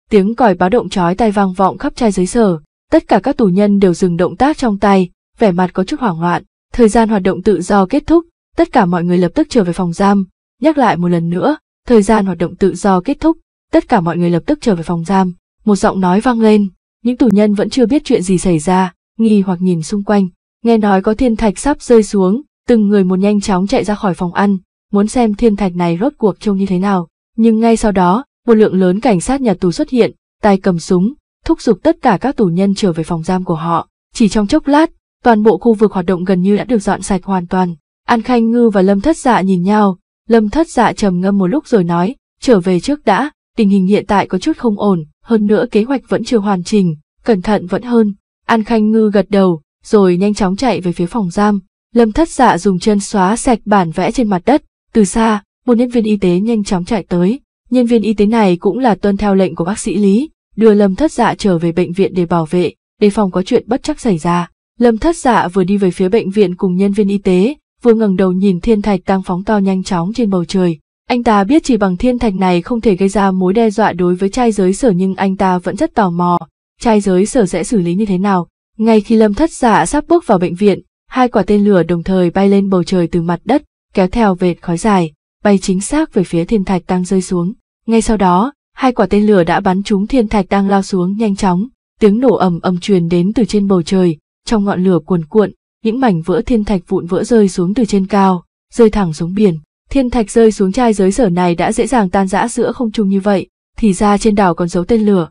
Tiếng còi báo động chói tai vang vọng khắp trai giấy sở, tất cả các tù nhân đều dừng động tác trong tay, vẻ mặt có chút hoảng loạn, thời gian hoạt động tự do kết thúc, tất cả mọi người lập tức trở về phòng giam, nhắc lại một lần nữa, thời gian hoạt động tự do kết thúc, tất cả mọi người lập tức trở về phòng giam, một giọng nói vang lên, những tù nhân vẫn chưa biết chuyện gì xảy ra, nghi hoặc nhìn xung quanh, nghe nói có thiên thạch sắp rơi xuống, từng người một nhanh chóng chạy ra khỏi phòng ăn, muốn xem thiên thạch này rốt cuộc trông như thế nào. Nhưng ngay sau đó, một lượng lớn cảnh sát nhà tù xuất hiện, tay cầm súng, thúc giục tất cả các tù nhân trở về phòng giam của họ. Chỉ trong chốc lát, toàn bộ khu vực hoạt động gần như đã được dọn sạch hoàn toàn. An Khanh Ngư và Lâm Thất Dạ nhìn nhau, Lâm Thất Dạ trầm ngâm một lúc rồi nói, trở về trước đã, tình hình hiện tại có chút không ổn, hơn nữa kế hoạch vẫn chưa hoàn chỉnh, cẩn thận vẫn hơn. An Khanh Ngư gật đầu, rồi nhanh chóng chạy về phía phòng giam. Lâm Thất Dạ dùng chân xóa sạch bản vẽ trên mặt đất, từ xa, một nhân viên y tế nhanh chóng chạy tới, nhân viên y tế này cũng là tuân theo lệnh của bác sĩ Lý, đưa Lâm Thất Dạ trở về bệnh viện để bảo vệ, đề phòng có chuyện bất chắc xảy ra. Lâm Thất Dạ vừa đi về phía bệnh viện cùng nhân viên y tế, vừa ngẩng đầu nhìn thiên thạch đang phóng to nhanh chóng trên bầu trời. Anh ta biết chỉ bằng thiên thạch này không thể gây ra mối đe dọa đối với trai giới sở nhưng anh ta vẫn rất tò mò, trai giới sở sẽ xử lý như thế nào. Ngay khi Lâm Thất Dạ sắp bước vào bệnh viện, hai quả tên lửa đồng thời bay lên bầu trời từ mặt đất, kéo theo vệt khói dài, bay chính xác về phía thiên thạch đang rơi xuống. Ngay sau đó, hai quả tên lửa đã bắn trúng thiên thạch đang lao xuống nhanh chóng, tiếng nổ ầm ầm truyền đến từ trên bầu trời, trong ngọn lửa cuồn cuộn, những mảnh vỡ thiên thạch vụn vỡ rơi xuống từ trên cao, rơi thẳng xuống biển. Thiên thạch rơi xuống chai giới sở này đã dễ dàng tan rã giữa không trung như vậy, thì ra trên đảo còn giấu tên lửa.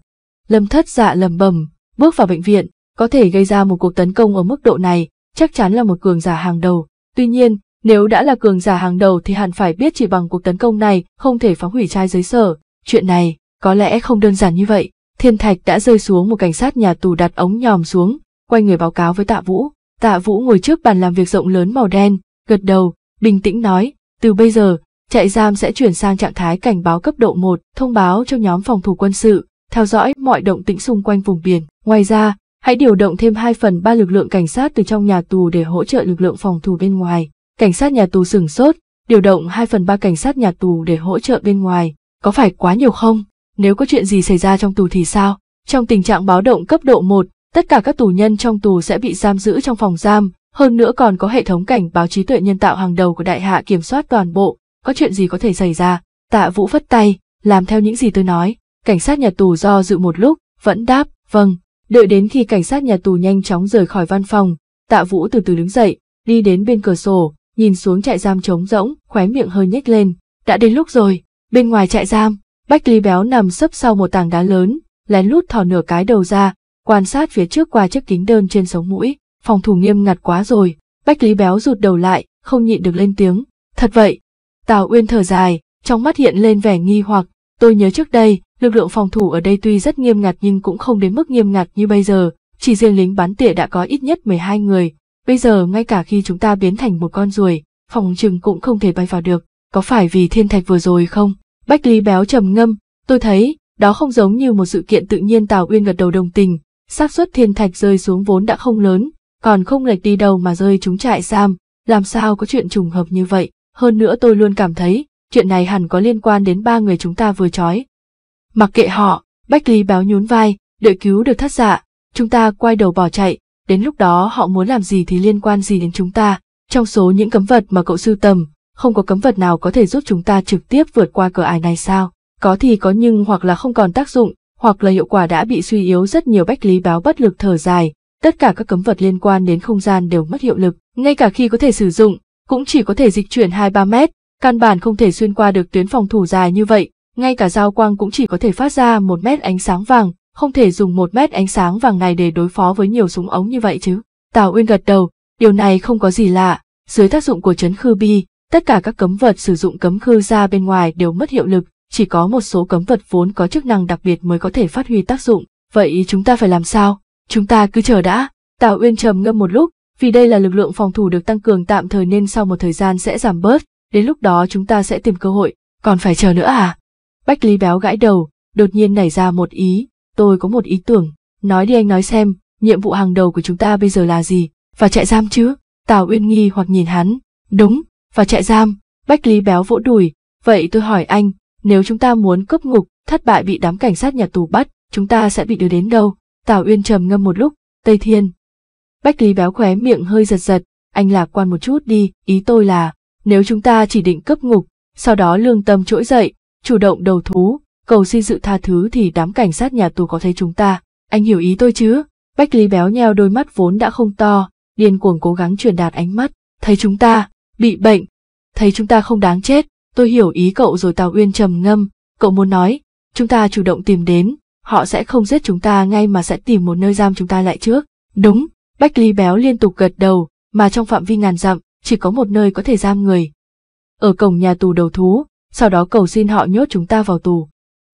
Lâm thất dạ lầm bầm, bước vào bệnh viện, có thể gây ra một cuộc tấn công ở mức độ này, chắc chắn là một cường giả hàng đầu. Tuy nhiên, nếu đã là cường giả hàng đầu thì hẳn phải biết chỉ bằng cuộc tấn công này không thể phá hủy trai giới sở. Chuyện này, có lẽ không đơn giản như vậy. Thiên thạch đã rơi xuống một cảnh sát nhà tù đặt ống nhòm xuống, quay người báo cáo với tạ vũ. Tạ vũ ngồi trước bàn làm việc rộng lớn màu đen, gật đầu, bình tĩnh nói, từ bây giờ, trại giam sẽ chuyển sang trạng thái cảnh báo cấp độ 1, thông báo cho nhóm phòng thủ quân sự, theo dõi mọi động tĩnh xung quanh vùng biển. Ngoài ra, hãy điều động thêm 2 phần 3 lực lượng cảnh sát từ trong nhà tù để hỗ trợ lực lượng phòng thủ bên ngoài. Cảnh sát nhà tù sửng sốt, điều động 2 phần 3 cảnh sát nhà tù để hỗ trợ bên ngoài, có phải quá nhiều không? Nếu có chuyện gì xảy ra trong tù thì sao? Trong tình trạng báo động cấp độ 1, tất cả các tù nhân trong tù sẽ bị giam giữ trong phòng giam, hơn nữa còn có hệ thống cảnh báo trí tuệ nhân tạo hàng đầu của đại hạ kiểm soát toàn bộ, có chuyện gì có thể xảy ra? Tạ Vũ phất tay, làm theo những gì tôi nói, cảnh sát nhà tù do dự một lúc, vẫn đáp, vâng, đợi đến khi cảnh sát nhà tù nhanh chóng rời khỏi văn phòng, Tạ Vũ từ từ đứng dậy, đi đến bên cửa sổ, nhìn xuống trại giam trống rỗng, khóe miệng hơi nhếch lên. Đã đến lúc rồi, bên ngoài trại giam, Bách Lý Béo nằm sấp sau một tảng đá lớn, lén lút thò nửa cái đầu ra, quan sát phía trước qua chiếc kính đơn trên sống mũi. Phòng thủ nghiêm ngặt quá rồi, Bách Lý Béo rụt đầu lại, không nhịn được lên tiếng. Thật vậy, Tào Uyên thở dài, trong mắt hiện lên vẻ nghi hoặc, tôi nhớ trước đây, lực lượng phòng thủ ở đây tuy rất nghiêm ngặt nhưng cũng không đến mức nghiêm ngặt như bây giờ, chỉ riêng lính bắn tỉa đã có ít nhất 12 người, Bây giờ ngay cả khi chúng ta biến thành một con ruồi, phòng trừng cũng không thể bay vào được. Có phải vì thiên thạch vừa rồi không? Bách Lý béo trầm ngâm, tôi thấy, đó không giống như một sự kiện tự nhiên Tào Uyên gật đầu đồng tình, xác suất thiên thạch rơi xuống vốn đã không lớn, còn không lệch đi đâu mà rơi chúng trại giam, làm sao có chuyện trùng hợp như vậy, hơn nữa tôi luôn cảm thấy, chuyện này hẳn có liên quan đến ba người chúng ta vừa trói. Mặc kệ họ, Bách Lý béo nhún vai, đợi cứu được thất dạ, chúng ta quay đầu bỏ chạy, đến lúc đó họ muốn làm gì thì liên quan gì đến chúng ta. Trong số những cấm vật mà cậu sưu tầm, không có cấm vật nào có thể giúp chúng ta trực tiếp vượt qua cửa ải này sao? Có thì có nhưng hoặc là không còn tác dụng, hoặc là hiệu quả đã bị suy yếu rất nhiều bách lý báo bất lực thở dài. Tất cả các cấm vật liên quan đến không gian đều mất hiệu lực, ngay cả khi có thể sử dụng, cũng chỉ có thể dịch chuyển hai ba mét, căn bản không thể xuyên qua được tuyến phòng thủ dài như vậy, ngay cả dao quang cũng chỉ có thể phát ra một mét ánh sáng vàng, không thể dùng một mét ánh sáng vàng này để đối phó với nhiều súng ống như vậy chứ. Tào Uyên gật đầu, điều này không có gì lạ, dưới tác dụng của chấn khư bi, tất cả các cấm vật sử dụng cấm khư ra bên ngoài đều mất hiệu lực, chỉ có một số cấm vật vốn có chức năng đặc biệt mới có thể phát huy tác dụng, vậy chúng ta phải làm sao? Chúng ta cứ chờ đã. Tào Uyên trầm ngâm một lúc, vì đây là lực lượng phòng thủ được tăng cường tạm thời nên sau một thời gian sẽ giảm bớt, đến lúc đó chúng ta sẽ tìm cơ hội, còn phải chờ nữa à? Bách Lý Béo gãi đầu, đột nhiên nảy ra một ý, tôi có một ý tưởng, nói đi anh nói xem, nhiệm vụ hàng đầu của chúng ta bây giờ là gì, và trại giam chứ, Tào Uyên nghi hoặc nhìn hắn, đúng, và trại giam, Bách Lý béo vỗ đùi, vậy tôi hỏi anh, nếu chúng ta muốn cướp ngục, thất bại bị đám cảnh sát nhà tù bắt, chúng ta sẽ bị đưa đến đâu, Tào Uyên trầm ngâm một lúc, Tây Thiên. Bách Lý béo khóe miệng hơi giật giật, anh lạc quan một chút đi, ý tôi là, nếu chúng ta chỉ định cướp ngục, sau đó lương tâm trỗi dậy, chủ động đầu thú, cầu xin sự tha thứ thì đám cảnh sát nhà tù có thấy chúng ta, anh hiểu ý tôi chứ? Bách Lý béo nheo đôi mắt vốn đã không to, điên cuồng cố gắng truyền đạt ánh mắt, thấy chúng ta, bị bệnh, thấy chúng ta không đáng chết, tôi hiểu ý cậu rồi Tào Uyên trầm ngâm, cậu muốn nói, chúng ta chủ động tìm đến, họ sẽ không giết chúng ta ngay mà sẽ tìm một nơi giam chúng ta lại trước. Đúng, Bách Lý béo liên tục gật đầu, mà trong phạm vi ngàn dặm, chỉ có một nơi có thể giam người. Ở cổng nhà tù đầu thú, sau đó cầu xin họ nhốt chúng ta vào tù.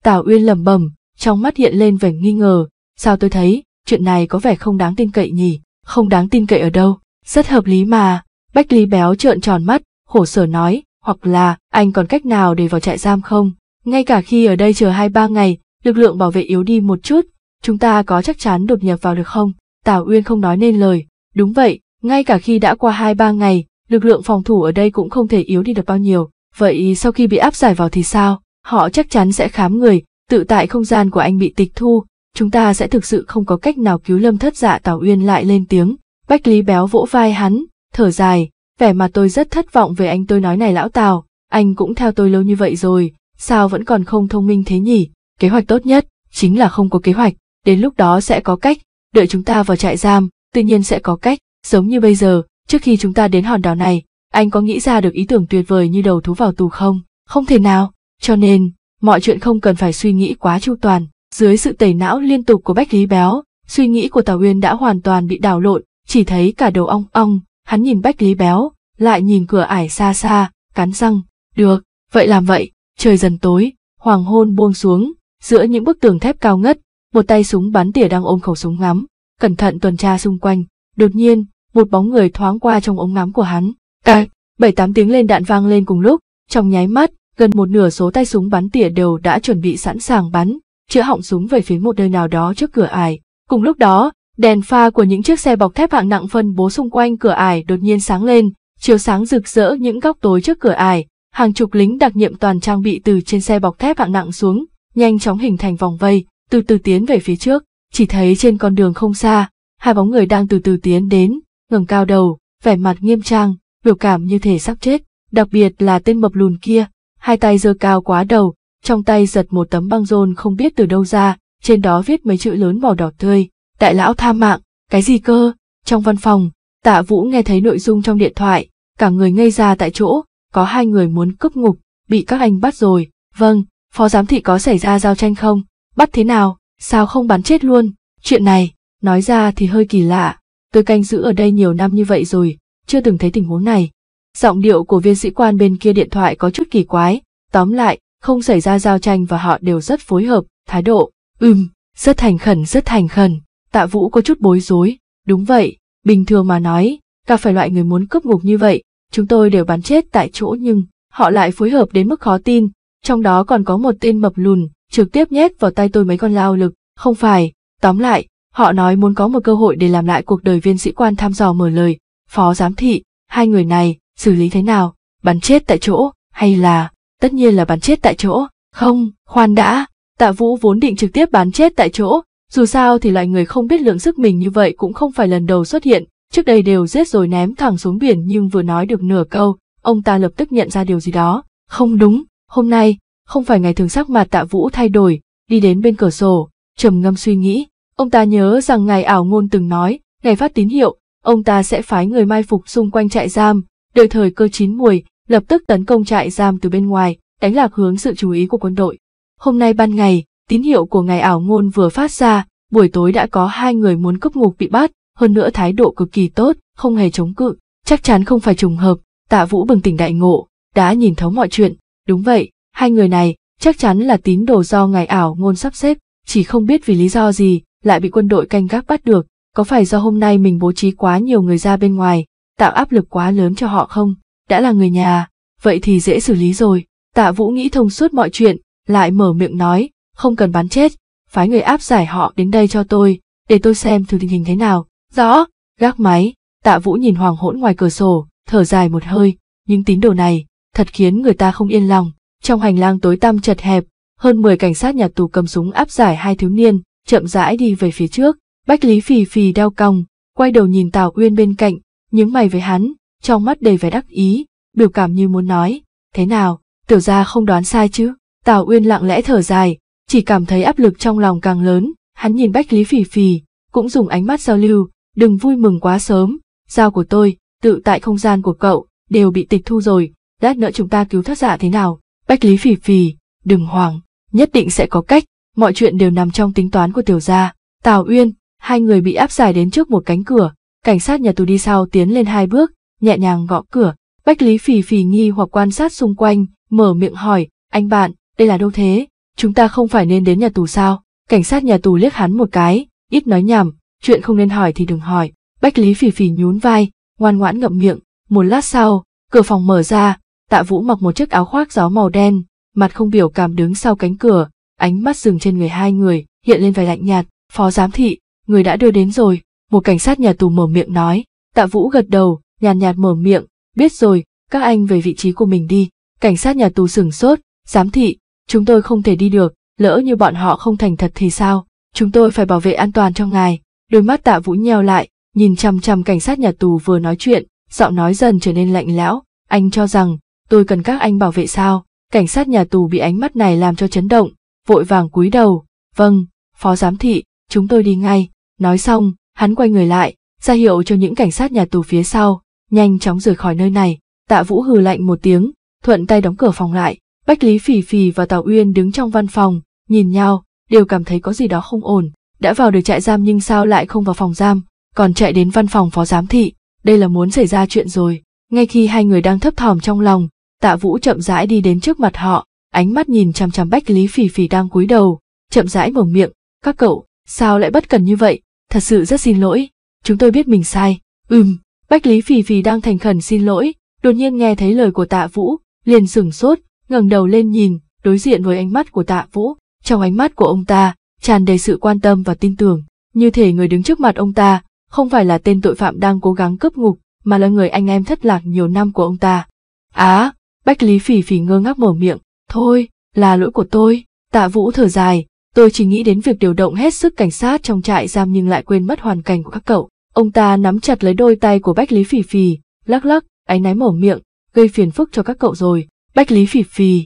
Tào Uyên lẩm bẩm, trong mắt hiện lên vẻ nghi ngờ, sao tôi thấy, chuyện này có vẻ không đáng tin cậy nhỉ, không đáng tin cậy ở đâu, rất hợp lý mà. Bách Lý béo trợn tròn mắt, khổ sở nói, hoặc là, anh còn cách nào để vào trại giam không? Ngay cả khi ở đây chờ hai ba ngày, lực lượng bảo vệ yếu đi một chút, chúng ta có chắc chắn đột nhập vào được không? Tào Uyên không nói nên lời, đúng vậy, ngay cả khi đã qua hai ba ngày, lực lượng phòng thủ ở đây cũng không thể yếu đi được bao nhiêu, vậy sau khi bị áp giải vào thì sao? họ chắc chắn sẽ khám người, tự tại không gian của anh bị tịch thu, chúng ta sẽ thực sự không có cách nào cứu lâm thất dạ Tào Uyên lại lên tiếng. Bách Lý béo vỗ vai hắn, thở dài, vẻ mà tôi rất thất vọng về anh tôi nói này lão Tào, anh cũng theo tôi lâu như vậy rồi, sao vẫn còn không thông minh thế nhỉ, kế hoạch tốt nhất, chính là không có kế hoạch, đến lúc đó sẽ có cách, đợi chúng ta vào trại giam, tự nhiên sẽ có cách, giống như bây giờ, trước khi chúng ta đến hòn đảo này, anh có nghĩ ra được ý tưởng tuyệt vời như đầu thú vào tù không? Không thể nào, cho nên, mọi chuyện không cần phải suy nghĩ quá chu toàn, dưới sự tẩy não liên tục của Bách Lý Béo, suy nghĩ của Tào Uyên đã hoàn toàn bị đảo lộn, chỉ thấy cả đầu ong ong, hắn nhìn Bách Lý Béo, lại nhìn cửa ải xa xa, cắn răng, được, vậy làm vậy, trời dần tối, hoàng hôn buông xuống, giữa những bức tường thép cao ngất, một tay súng bắn tỉa đang ôm khẩu súng ngắm, cẩn thận tuần tra xung quanh, đột nhiên, một bóng người thoáng qua trong ống ngắm của hắn, cả, bảy tám tiếng lên đạn vang lên cùng lúc, trong nháy mắt, gần một nửa số tay súng bắn tỉa đều đã chuẩn bị sẵn sàng bắn, chữa họng súng về phía một nơi nào đó trước cửa ải. Cùng lúc đó, đèn pha của những chiếc xe bọc thép hạng nặng phân bố xung quanh cửa ải đột nhiên sáng lên, chiếu sáng rực rỡ những góc tối trước cửa ải. Hàng chục lính đặc nhiệm toàn trang bị từ trên xe bọc thép hạng nặng xuống, nhanh chóng hình thành vòng vây, từ từ tiến về phía trước. Chỉ thấy trên con đường không xa, hai bóng người đang từ từ tiến đến, ngẩng cao đầu, vẻ mặt nghiêm trang, biểu cảm như thể sắp chết. Đặc biệt là tên mập lùn kia, hai tay giơ cao quá đầu, trong tay giật một tấm băng rôn không biết từ đâu ra, trên đó viết mấy chữ lớn màu đỏ tươi, đại lão tha mạng, cái gì cơ, trong văn phòng, tạ vũ nghe thấy nội dung trong điện thoại, cả người ngây ra tại chỗ, có hai người muốn cướp ngục, bị các anh bắt rồi, vâng, phó giám thị có xảy ra giao tranh không, bắt thế nào, sao không bắn chết luôn, chuyện này, nói ra thì hơi kỳ lạ, tôi canh giữ ở đây nhiều năm như vậy rồi, chưa từng thấy tình huống này, Giọng điệu của viên sĩ quan bên kia điện thoại có chút kỳ quái, tóm lại, không xảy ra giao tranh và họ đều rất phối hợp, thái độ, ừm, rất thành khẩn rất thành khẩn, tạ vũ có chút bối rối, đúng vậy, bình thường mà nói, cả phải loại người muốn cướp ngục như vậy, chúng tôi đều bắn chết tại chỗ nhưng, họ lại phối hợp đến mức khó tin, trong đó còn có một tên mập lùn, trực tiếp nhét vào tay tôi mấy con lao lực, không phải, tóm lại, họ nói muốn có một cơ hội để làm lại cuộc đời viên sĩ quan thăm dò mở lời, phó giám thị, hai người này, xử lý thế nào, bắn chết tại chỗ, hay là, tất nhiên là bắn chết tại chỗ, không, khoan đã, tạ vũ vốn định trực tiếp bắn chết tại chỗ, dù sao thì loại người không biết lượng sức mình như vậy cũng không phải lần đầu xuất hiện, trước đây đều giết rồi ném thẳng xuống biển nhưng vừa nói được nửa câu, ông ta lập tức nhận ra điều gì đó, không đúng, hôm nay, không phải ngày thường sắc mà tạ vũ thay đổi, đi đến bên cửa sổ, trầm ngâm suy nghĩ, ông ta nhớ rằng ngày ảo ngôn từng nói, ngày phát tín hiệu, ông ta sẽ phái người mai phục xung quanh trại giam, Đời thời cơ chín mùi, lập tức tấn công trại giam từ bên ngoài, đánh lạc hướng sự chú ý của quân đội. Hôm nay ban ngày, tín hiệu của ngài ảo ngôn vừa phát ra, buổi tối đã có hai người muốn cướp ngục bị bắt, hơn nữa thái độ cực kỳ tốt, không hề chống cự, chắc chắn không phải trùng hợp, tạ vũ bừng tỉnh đại ngộ, đã nhìn thấu mọi chuyện, đúng vậy, hai người này, chắc chắn là tín đồ do ngài ảo ngôn sắp xếp, chỉ không biết vì lý do gì, lại bị quân đội canh gác bắt được, có phải do hôm nay mình bố trí quá nhiều người ra bên ngoài, tạo áp lực quá lớn cho họ không? Đã là người nhà, vậy thì dễ xử lý rồi. Tạ Vũ nghĩ thông suốt mọi chuyện, lại mở miệng nói, không cần bắn chết, phái người áp giải họ đến đây cho tôi, để tôi xem thử tình hình thế nào. Rõ, gác máy, Tạ Vũ nhìn hoàng hỗn ngoài cửa sổ, thở dài một hơi, những tín đồ này, thật khiến người ta không yên lòng. Trong hành lang tối tăm chật hẹp, hơn 10 cảnh sát nhà tù cầm súng áp giải hai thiếu niên, chậm rãi đi về phía trước. Bách Lý Phì Phì đeo còng, quay đầu nhìn Tào Uyên bên cạnh, nhướng mày với hắn, trong mắt đầy vẻ đắc ý, biểu cảm như muốn nói, thế nào, tiểu gia không đoán sai chứ? Tào Uyên lặng lẽ thở dài, chỉ cảm thấy áp lực trong lòng càng lớn, hắn nhìn Bách Lý Phỉ Phỉ, cũng dùng ánh mắt giao lưu, đừng vui mừng quá sớm, dao của tôi, tự tại không gian của cậu, đều bị tịch thu rồi, đát nữa chúng ta cứu thoát dạ thế nào? Bách Lý Phỉ Phỉ, đừng hoảng, nhất định sẽ có cách, mọi chuyện đều nằm trong tính toán của tiểu gia. Tào Uyên, hai người bị áp giải đến trước một cánh cửa, Cảnh sát nhà tù đi sau tiến lên hai bước, nhẹ nhàng gõ cửa, Bách Lý Phì Phì nghi hoặc quan sát xung quanh, mở miệng hỏi, anh bạn, đây là đâu thế? Chúng ta không phải nên đến nhà tù sao? Cảnh sát nhà tù liếc hắn một cái, ít nói nhảm, chuyện không nên hỏi thì đừng hỏi. Bách Lý Phì Phì nhún vai, ngoan ngoãn ngậm miệng, một lát sau, cửa phòng mở ra, tạ vũ mặc một chiếc áo khoác gió màu đen, mặt không biểu cảm đứng sau cánh cửa, ánh mắt dừng trên người hai người, hiện lên vẻ lạnh nhạt, phó giám thị, người đã đưa đến rồi một cảnh sát nhà tù mở miệng nói, tạ vũ gật đầu, nhàn nhạt, nhạt mở miệng, biết rồi, các anh về vị trí của mình đi, cảnh sát nhà tù sửng sốt, giám thị, chúng tôi không thể đi được, lỡ như bọn họ không thành thật thì sao, chúng tôi phải bảo vệ an toàn cho ngài, đôi mắt tạ vũ nheo lại, nhìn chằm chằm cảnh sát nhà tù vừa nói chuyện, giọng nói dần trở nên lạnh lẽo, anh cho rằng, tôi cần các anh bảo vệ sao, cảnh sát nhà tù bị ánh mắt này làm cho chấn động, vội vàng cúi đầu, vâng, phó giám thị, chúng tôi đi ngay, nói xong, Hắn quay người lại, ra hiệu cho những cảnh sát nhà tù phía sau, nhanh chóng rời khỏi nơi này. Tạ Vũ hừ lạnh một tiếng, thuận tay đóng cửa phòng lại. Bách Lý Phỉ Phỉ và Tào Uyên đứng trong văn phòng, nhìn nhau, đều cảm thấy có gì đó không ổn. Đã vào được trại giam nhưng sao lại không vào phòng giam, còn chạy đến văn phòng phó giám thị, đây là muốn xảy ra chuyện rồi. Ngay khi hai người đang thấp thỏm trong lòng, Tạ Vũ chậm rãi đi đến trước mặt họ, ánh mắt nhìn chằm chằm Bách Lý Phỉ Phỉ đang cúi đầu, chậm rãi mở miệng, "Các cậu, sao lại bất cần như vậy?" thật sự rất xin lỗi, chúng tôi biết mình sai. Ừm, Bách Lý Phì Phì đang thành khẩn xin lỗi, đột nhiên nghe thấy lời của Tạ Vũ, liền sửng sốt, ngẩng đầu lên nhìn, đối diện với ánh mắt của Tạ Vũ, trong ánh mắt của ông ta, tràn đầy sự quan tâm và tin tưởng, như thể người đứng trước mặt ông ta, không phải là tên tội phạm đang cố gắng cướp ngục, mà là người anh em thất lạc nhiều năm của ông ta. Á, Bách Lý phì phì ngơ ngác mở miệng, thôi, là lỗi của tôi, Tạ Vũ thở dài, Tôi chỉ nghĩ đến việc điều động hết sức cảnh sát trong trại giam nhưng lại quên mất hoàn cảnh của các cậu. Ông ta nắm chặt lấy đôi tay của Bách Lý Phỉ Phì, lắc lắc, áy náy mở miệng, gây phiền phức cho các cậu rồi. Bách Lý Phỉ Phì.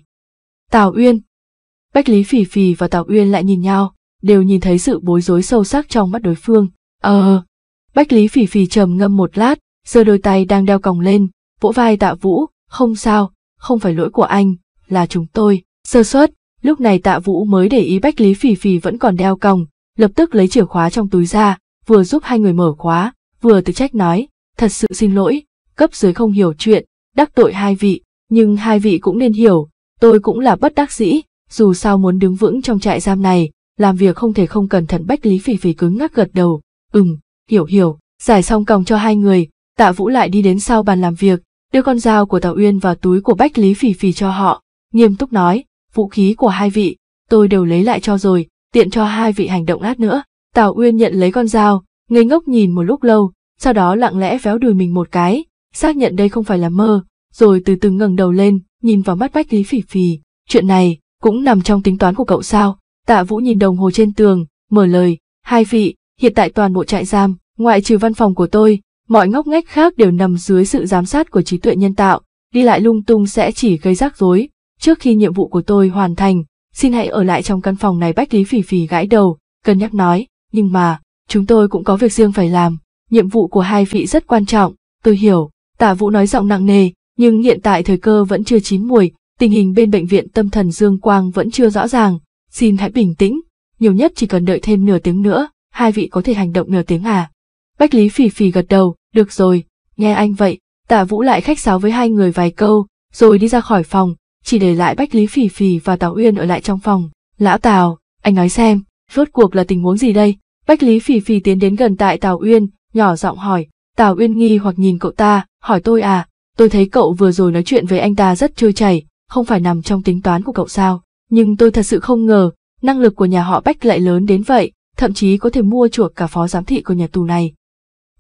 Tào Uyên. Bách Lý Phỉ Phì và Tào Uyên lại nhìn nhau, đều nhìn thấy sự bối rối sâu sắc trong mắt đối phương. Ờ. Bách Lý Phỉ Phì trầm ngâm một lát, giơ đôi tay đang đeo còng lên, vỗ vai Tạ Vũ, không sao, không phải lỗi của anh, là chúng tôi, sơ suất, Lúc này tạ vũ mới để ý bách lý phì phì vẫn còn đeo còng, lập tức lấy chìa khóa trong túi ra, vừa giúp hai người mở khóa, vừa tự trách nói, thật sự xin lỗi, cấp dưới không hiểu chuyện, đắc tội hai vị, nhưng hai vị cũng nên hiểu, tôi cũng là bất đắc dĩ, dù sao muốn đứng vững trong trại giam này, làm việc không thể không cẩn thận bách lý phì phì cứng ngắc gật đầu, ừm, hiểu hiểu, giải xong còng cho hai người, tạ vũ lại đi đến sau bàn làm việc, đưa con dao của Tào Uyên vào túi của bách lý phì phì cho họ, nghiêm túc nói, vũ khí của hai vị, tôi đều lấy lại cho rồi, tiện cho hai vị hành động lát nữa. Tào Uyên nhận lấy con dao, ngây ngốc nhìn một lúc lâu, sau đó lặng lẽ véo đùi mình một cái, xác nhận đây không phải là mơ, rồi từ từ ngẩng đầu lên, nhìn vào mắt Bách Lý Phỉ phì. Chuyện này cũng nằm trong tính toán của cậu sao? Tạ Vũ nhìn đồng hồ trên tường, mở lời, hai vị, hiện tại toàn bộ trại giam, ngoại trừ văn phòng của tôi, mọi ngóc ngách khác đều nằm dưới sự giám sát của trí tuệ nhân tạo, đi lại lung tung sẽ chỉ gây rắc rối, trước khi nhiệm vụ của tôi hoàn thành, xin hãy ở lại trong căn phòng này Bách Lý Phỉ Phỉ gãi đầu, cân nhắc nói, nhưng mà, chúng tôi cũng có việc riêng phải làm, nhiệm vụ của hai vị rất quan trọng, tôi hiểu, tả vũ nói giọng nặng nề, nhưng hiện tại thời cơ vẫn chưa chín mùi, tình hình bên bệnh viện tâm thần Dương Quang vẫn chưa rõ ràng, xin hãy bình tĩnh, nhiều nhất chỉ cần đợi thêm nửa tiếng nữa, hai vị có thể hành động nửa tiếng à. Bách Lý Phỉ Phỉ gật đầu, được rồi, nghe anh vậy, tạ vũ lại khách sáo với hai người vài câu, rồi đi ra khỏi phòng, chỉ để lại Bách Lý Phỉ Phỉ và Tào Uyên ở lại trong phòng. Lão Tào, anh nói xem, rốt cuộc là tình huống gì đây? Bách Lý Phỉ Phỉ tiến đến gần tại Tào Uyên, nhỏ giọng hỏi, Tào Uyên nghi hoặc nhìn cậu ta, hỏi tôi à, tôi thấy cậu vừa rồi nói chuyện với anh ta rất trôi chảy, không phải nằm trong tính toán của cậu sao, nhưng tôi thật sự không ngờ, năng lực của nhà họ Bách lại lớn đến vậy, thậm chí có thể mua chuộc cả phó giám thị của nhà tù này.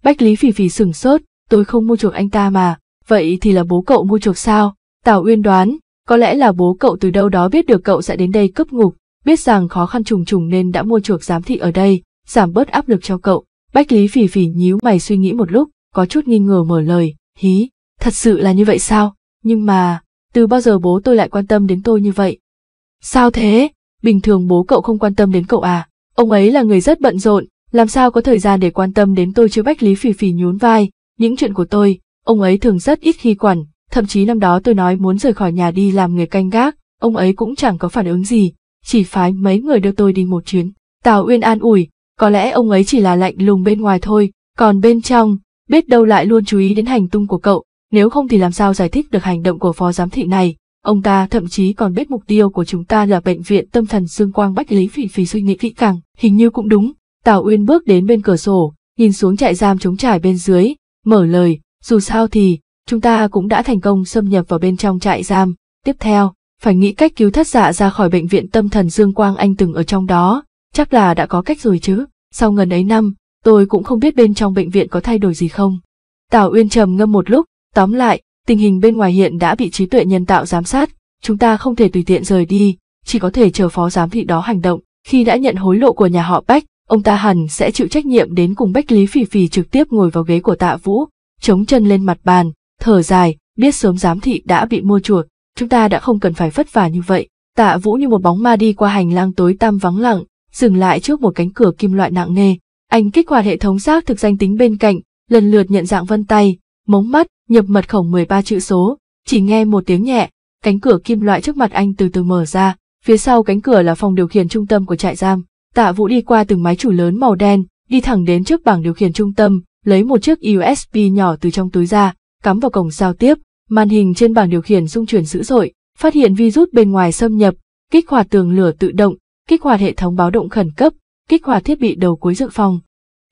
Bách Lý Phỉ Phỉ sửng sốt, tôi không mua chuộc anh ta mà, vậy thì là bố cậu mua chuộc sao? Tào Uyên đoán, có lẽ là bố cậu từ đâu đó biết được cậu sẽ đến đây cướp ngục, biết rằng khó khăn trùng trùng nên đã mua chuộc giám thị ở đây, giảm bớt áp lực cho cậu. Bách Lý phỉ phỉ nhíu mày suy nghĩ một lúc, có chút nghi ngờ mở lời, hí, thật sự là như vậy sao? Nhưng mà, từ bao giờ bố tôi lại quan tâm đến tôi như vậy? Sao thế? Bình thường bố cậu không quan tâm đến cậu à? Ông ấy là người rất bận rộn, làm sao có thời gian để quan tâm đến tôi chứ Bách Lý phỉ phỉ nhún vai, những chuyện của tôi, ông ấy thường rất ít khi quản, thậm chí năm đó tôi nói muốn rời khỏi nhà đi làm người canh gác, ông ấy cũng chẳng có phản ứng gì, chỉ phái mấy người đưa tôi đi một chuyến. Tào Uyên an ủi, có lẽ ông ấy chỉ là lạnh lùng bên ngoài thôi, còn bên trong, biết đâu lại luôn chú ý đến hành tung của cậu, nếu không thì làm sao giải thích được hành động của phó giám thị này. Ông ta thậm chí còn biết mục tiêu của chúng ta là bệnh viện tâm thần Dương Quang Bách Lý Phỉ Phỉ suy nghĩ kỹ càng, hình như cũng đúng. Tào Uyên bước đến bên cửa sổ, nhìn xuống trại giam chống trải bên dưới, mở lời, dù sao thì, chúng ta cũng đã thành công xâm nhập vào bên trong trại giam. Tiếp theo, phải nghĩ cách cứu thất dạ ra khỏi bệnh viện tâm thần Dương Quang Anh từng ở trong đó, chắc là đã có cách rồi chứ. Sau ngần ấy năm, tôi cũng không biết bên trong bệnh viện có thay đổi gì không. Tào Uyên trầm ngâm một lúc, tóm lại, tình hình bên ngoài hiện đã bị trí tuệ nhân tạo giám sát, chúng ta không thể tùy tiện rời đi, chỉ có thể chờ phó giám thị đó hành động. Khi đã nhận hối lộ của nhà họ Bách, ông ta hẳn sẽ chịu trách nhiệm đến cùng Bách Lý Phỉ Phỉ trực tiếp ngồi vào ghế của Tạ Vũ, chống chân lên mặt bàn, thở dài, biết sớm giám thị đã bị mua chuộc, chúng ta đã không cần phải vất vả như vậy. Tạ Vũ như một bóng ma đi qua hành lang tối tăm vắng lặng, dừng lại trước một cánh cửa kim loại nặng nề. Anh kích hoạt hệ thống xác thực danh tính bên cạnh, lần lượt nhận dạng vân tay, móng mắt, nhập mật khẩu 13 chữ số, chỉ nghe một tiếng nhẹ, cánh cửa kim loại trước mặt anh từ từ mở ra, phía sau cánh cửa là phòng điều khiển trung tâm của trại giam. Tạ Vũ đi qua từng máy chủ lớn màu đen, đi thẳng đến trước bảng điều khiển trung tâm, lấy một chiếc USB nhỏ từ trong túi ra, cắm vào cổng giao tiếp, màn hình trên bảng điều khiển rung chuyển dữ dội, phát hiện virus bên ngoài xâm nhập, kích hoạt tường lửa tự động, kích hoạt hệ thống báo động khẩn cấp, kích hoạt thiết bị đầu cuối dự phòng.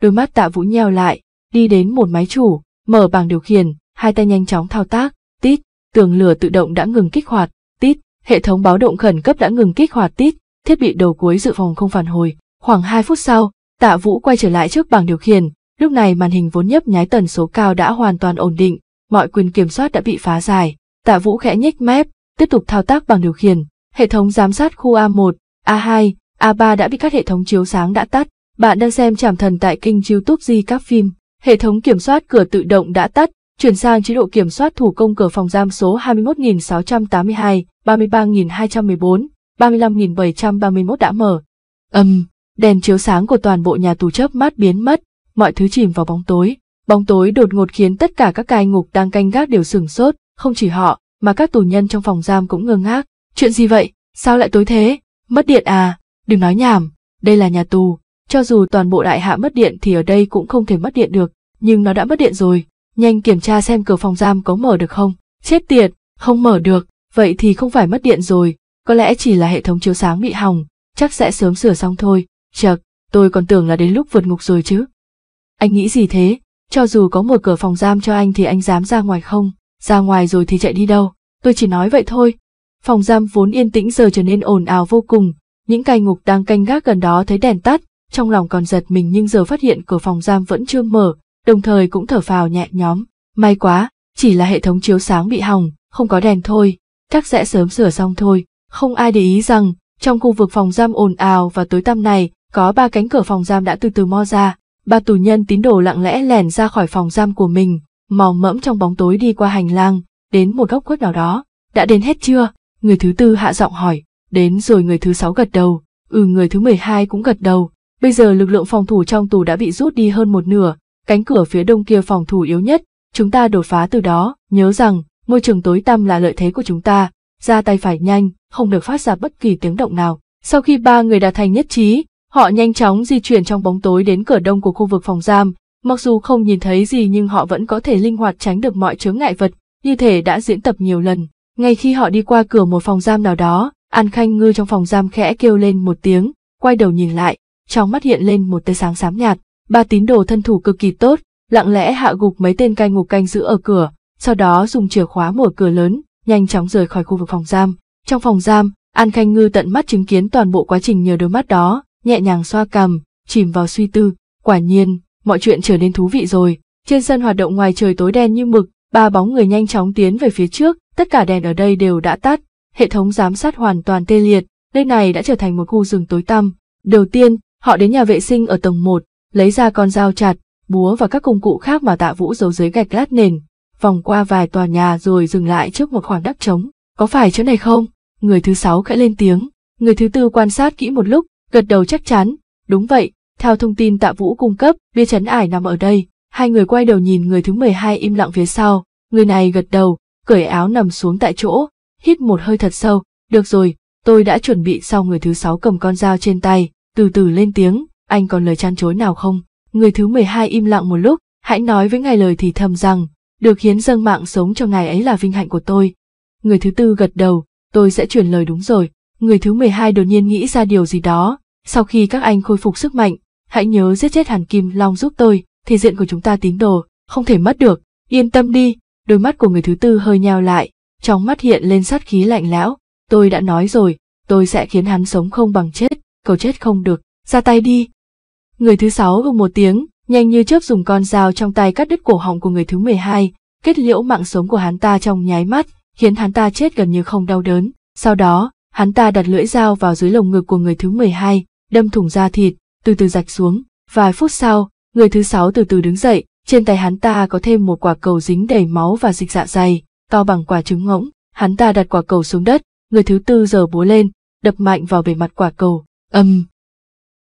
Đôi mắt Tạ Vũ nheo lại, đi đến một máy chủ, mở bảng điều khiển, hai tay nhanh chóng thao tác, tít, tường lửa tự động đã ngừng kích hoạt, tít, hệ thống báo động khẩn cấp đã ngừng kích hoạt tít, thiết bị đầu cuối dự phòng không phản hồi. Khoảng 2 phút sau, Tạ Vũ quay trở lại trước bảng điều khiển, lúc này màn hình vốn nhấp nháy tần số cao đã hoàn toàn ổn định, mọi quyền kiểm soát đã bị phá giải. Tạ Vũ khẽ nhếch mép, tiếp tục thao tác bằng điều khiển. Hệ thống giám sát khu A1, A2, A3 đã bị các hệ thống chiếu sáng đã tắt. Bạn đang xem Trảm Thần tại kênh YouTube Di các phim. Hệ thống kiểm soát cửa tự động đã tắt, chuyển sang chế độ kiểm soát thủ công cửa phòng giam số 21682, 33214, 35731 đã mở. Âm, um, đèn chiếu sáng của toàn bộ nhà tù chớp mắt biến mất, mọi thứ chìm vào bóng tối. Bóng tối đột ngột khiến tất cả các cai ngục đang canh gác đều sửng sốt, không chỉ họ, mà các tù nhân trong phòng giam cũng ngơ ngác. Chuyện gì vậy? Sao lại tối thế? Mất điện à? Đừng nói nhảm, đây là nhà tù. Cho dù toàn bộ đại hạ mất điện thì ở đây cũng không thể mất điện được, nhưng nó đã mất điện rồi. Nhanh kiểm tra xem cửa phòng giam có mở được không? Chết tiệt, không mở được, vậy thì không phải mất điện rồi, có lẽ chỉ là hệ thống chiếu sáng bị hỏng, chắc sẽ sớm sửa xong thôi. Chật, tôi còn tưởng là đến lúc vượt ngục rồi chứ. Anh nghĩ gì thế? cho dù có mở cửa phòng giam cho anh thì anh dám ra ngoài không, ra ngoài rồi thì chạy đi đâu, tôi chỉ nói vậy thôi. Phòng giam vốn yên tĩnh giờ trở nên ồn ào vô cùng, những cai ngục đang canh gác gần đó thấy đèn tắt, trong lòng còn giật mình nhưng giờ phát hiện cửa phòng giam vẫn chưa mở, đồng thời cũng thở phào nhẹ nhóm, may quá, chỉ là hệ thống chiếu sáng bị hỏng, không có đèn thôi, chắc sẽ sớm sửa xong thôi, không ai để ý rằng, trong khu vực phòng giam ồn ào và tối tăm này, có ba cánh cửa phòng giam đã từ từ mo ra, Ba tù nhân tín đồ lặng lẽ lẻn ra khỏi phòng giam của mình, mò mẫm trong bóng tối đi qua hành lang, đến một góc khuất nào đó. Đã đến hết chưa? Người thứ tư hạ giọng hỏi, đến rồi người thứ sáu gật đầu, ừ người thứ mười hai cũng gật đầu. Bây giờ lực lượng phòng thủ trong tù đã bị rút đi hơn một nửa, cánh cửa phía đông kia phòng thủ yếu nhất, chúng ta đột phá từ đó, nhớ rằng, môi trường tối tăm là lợi thế của chúng ta, ra tay phải nhanh, không được phát ra bất kỳ tiếng động nào. Sau khi ba người đã thành nhất trí, Họ nhanh chóng di chuyển trong bóng tối đến cửa đông của khu vực phòng giam, mặc dù không nhìn thấy gì nhưng họ vẫn có thể linh hoạt tránh được mọi chướng ngại vật, như thể đã diễn tập nhiều lần. Ngay khi họ đi qua cửa một phòng giam nào đó, An Khanh Ngư trong phòng giam khẽ kêu lên một tiếng, quay đầu nhìn lại, trong mắt hiện lên một tia sáng xám nhạt. Ba tín đồ thân thủ cực kỳ tốt, lặng lẽ hạ gục mấy tên cai ngục canh giữ ở cửa, sau đó dùng chìa khóa mở cửa lớn, nhanh chóng rời khỏi khu vực phòng giam. Trong phòng giam, An Khanh Ngư tận mắt chứng kiến toàn bộ quá trình nhờ đôi mắt đó, nhẹ nhàng xoa cằm, chìm vào suy tư. Quả nhiên, mọi chuyện trở nên thú vị rồi. Trên sân hoạt động ngoài trời tối đen như mực, ba bóng người nhanh chóng tiến về phía trước, tất cả đèn ở đây đều đã tắt, hệ thống giám sát hoàn toàn tê liệt, nơi này đã trở thành một khu rừng tối tăm. Đầu tiên, họ đến nhà vệ sinh ở tầng 1, lấy ra con dao chặt, búa và các công cụ khác mà Tạ Vũ giấu dưới gạch lát nền, vòng qua vài tòa nhà rồi dừng lại trước một khoảng đất trống. Có phải chỗ này không? Người thứ sáu khẽ lên tiếng. Người thứ tư quan sát kỹ một lúc, gật đầu chắc chắn, đúng vậy, theo thông tin tạ vũ cung cấp, bia chấn ải nằm ở đây, hai người quay đầu nhìn người thứ 12 im lặng phía sau, người này gật đầu, cởi áo nằm xuống tại chỗ, hít một hơi thật sâu, được rồi, tôi đã chuẩn bị sau người thứ sáu cầm con dao trên tay, từ từ lên tiếng, anh còn lời chăn chối nào không? Người thứ 12 im lặng một lúc, hãy nói với ngài lời thì thầm rằng, được hiến dâng mạng sống cho ngài ấy là vinh hạnh của tôi. Người thứ tư gật đầu, tôi sẽ truyền lời đúng rồi. Người thứ 12 đột nhiên nghĩ ra điều gì đó, sau khi các anh khôi phục sức mạnh, hãy nhớ giết chết Hàn Kim Long giúp tôi, thì diện của chúng ta tín đồ, không thể mất được, yên tâm đi, đôi mắt của người thứ tư hơi nheo lại, trong mắt hiện lên sát khí lạnh lẽo, tôi đã nói rồi, tôi sẽ khiến hắn sống không bằng chết, cầu chết không được, ra tay đi. Người thứ sáu ư một tiếng, nhanh như chớp dùng con dao trong tay cắt đứt cổ họng của người thứ 12, kết liễu mạng sống của hắn ta trong nháy mắt, khiến hắn ta chết gần như không đau đớn. Sau đó, hắn ta đặt lưỡi dao vào dưới lồng ngực của người thứ 12, đâm thủng da thịt, từ từ rạch xuống. Vài phút sau, người thứ sáu từ từ đứng dậy, trên tay hắn ta có thêm một quả cầu dính đầy máu và dịch dạ dày, to bằng quả trứng ngỗng. Hắn ta đặt quả cầu xuống đất, người thứ tư giờ búa lên, đập mạnh vào bề mặt quả cầu. Âm!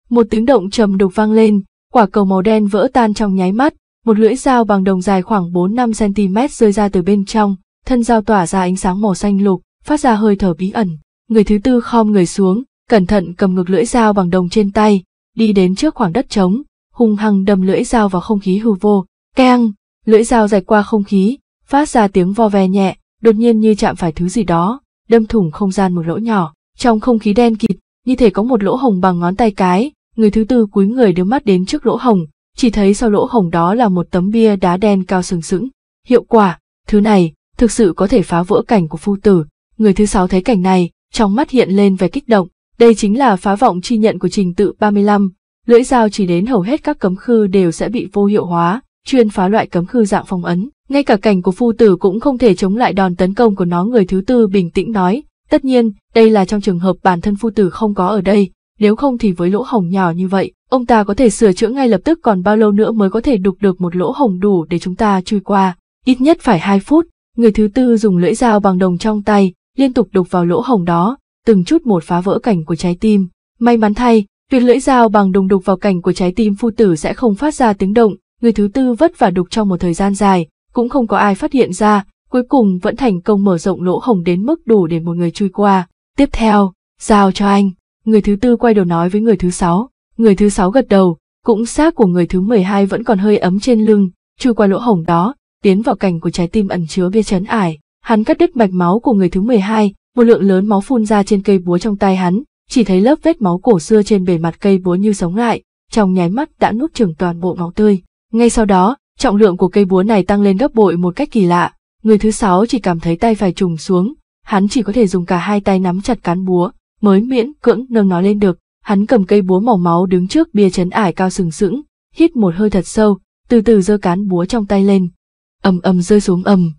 Một tiếng động trầm đục vang lên, quả cầu màu đen vỡ tan trong nháy mắt, một lưỡi dao bằng đồng dài khoảng 4-5cm rơi ra từ bên trong, thân dao tỏa ra ánh sáng màu xanh lục, phát ra hơi thở bí ẩn. Người thứ tư khom người xuống, cẩn thận cầm ngược lưỡi dao bằng đồng trên tay, đi đến trước khoảng đất trống, hung hăng đâm lưỡi dao vào không khí hư vô, keng, lưỡi dao rạch qua không khí, phát ra tiếng vo ve nhẹ, đột nhiên như chạm phải thứ gì đó, đâm thủng không gian một lỗ nhỏ, trong không khí đen kịt, như thể có một lỗ hồng bằng ngón tay cái, người thứ tư cúi người đưa mắt đến trước lỗ hồng, chỉ thấy sau lỗ hồng đó là một tấm bia đá đen cao sừng sững. Hiệu quả, thứ này, thực sự có thể phá vỡ cảnh của phu tử. Người thứ sáu thấy cảnh này, trong mắt hiện lên vẻ kích động, đây chính là phá vọng chi nhận của trình tự 35, lưỡi dao chỉ đến hầu hết các cấm khư đều sẽ bị vô hiệu hóa, chuyên phá loại cấm khư dạng phong ấn. Ngay cả cảnh của phu tử cũng không thể chống lại đòn tấn công của nó người thứ tư bình tĩnh nói. Tất nhiên, đây là trong trường hợp bản thân phu tử không có ở đây, nếu không thì với lỗ hồng nhỏ như vậy, ông ta có thể sửa chữa ngay lập tức còn bao lâu nữa mới có thể đục được một lỗ hồng đủ để chúng ta chui qua. Ít nhất phải 2 phút, người thứ tư dùng lưỡi dao bằng đồng trong tay, liên tục đục vào lỗ hồng đó, từng chút một phá vỡ cảnh của trái tim. May mắn thay, tuyệt lưỡi dao bằng đùng đục vào cảnh của trái tim phu tử sẽ không phát ra tiếng động, người thứ tư vất vả đục trong một thời gian dài, cũng không có ai phát hiện ra, cuối cùng vẫn thành công mở rộng lỗ hồng đến mức đủ để một người chui qua. Tiếp theo, giao cho anh, người thứ tư quay đầu nói với người thứ sáu, người thứ sáu gật đầu, cũng xác của người thứ 12 vẫn còn hơi ấm trên lưng, chui qua lỗ hổng đó, tiến vào cảnh của trái tim ẩn chứa bia chấn ải. Hắn cắt đứt mạch máu của người thứ 12, một lượng lớn máu phun ra trên cây búa trong tay hắn, chỉ thấy lớp vết máu cổ xưa trên bề mặt cây búa như sống lại, trong nháy mắt đã nuốt chửng toàn bộ máu tươi. Ngay sau đó, trọng lượng của cây búa này tăng lên gấp bội một cách kỳ lạ, người thứ sáu chỉ cảm thấy tay phải trùng xuống, hắn chỉ có thể dùng cả hai tay nắm chặt cán búa, mới miễn cưỡng nâng nó lên được. Hắn cầm cây búa màu máu đứng trước bia chấn ải cao sừng sững, hít một hơi thật sâu, từ từ giơ cán búa trong tay lên. ầm ầm rơi xuống ầm.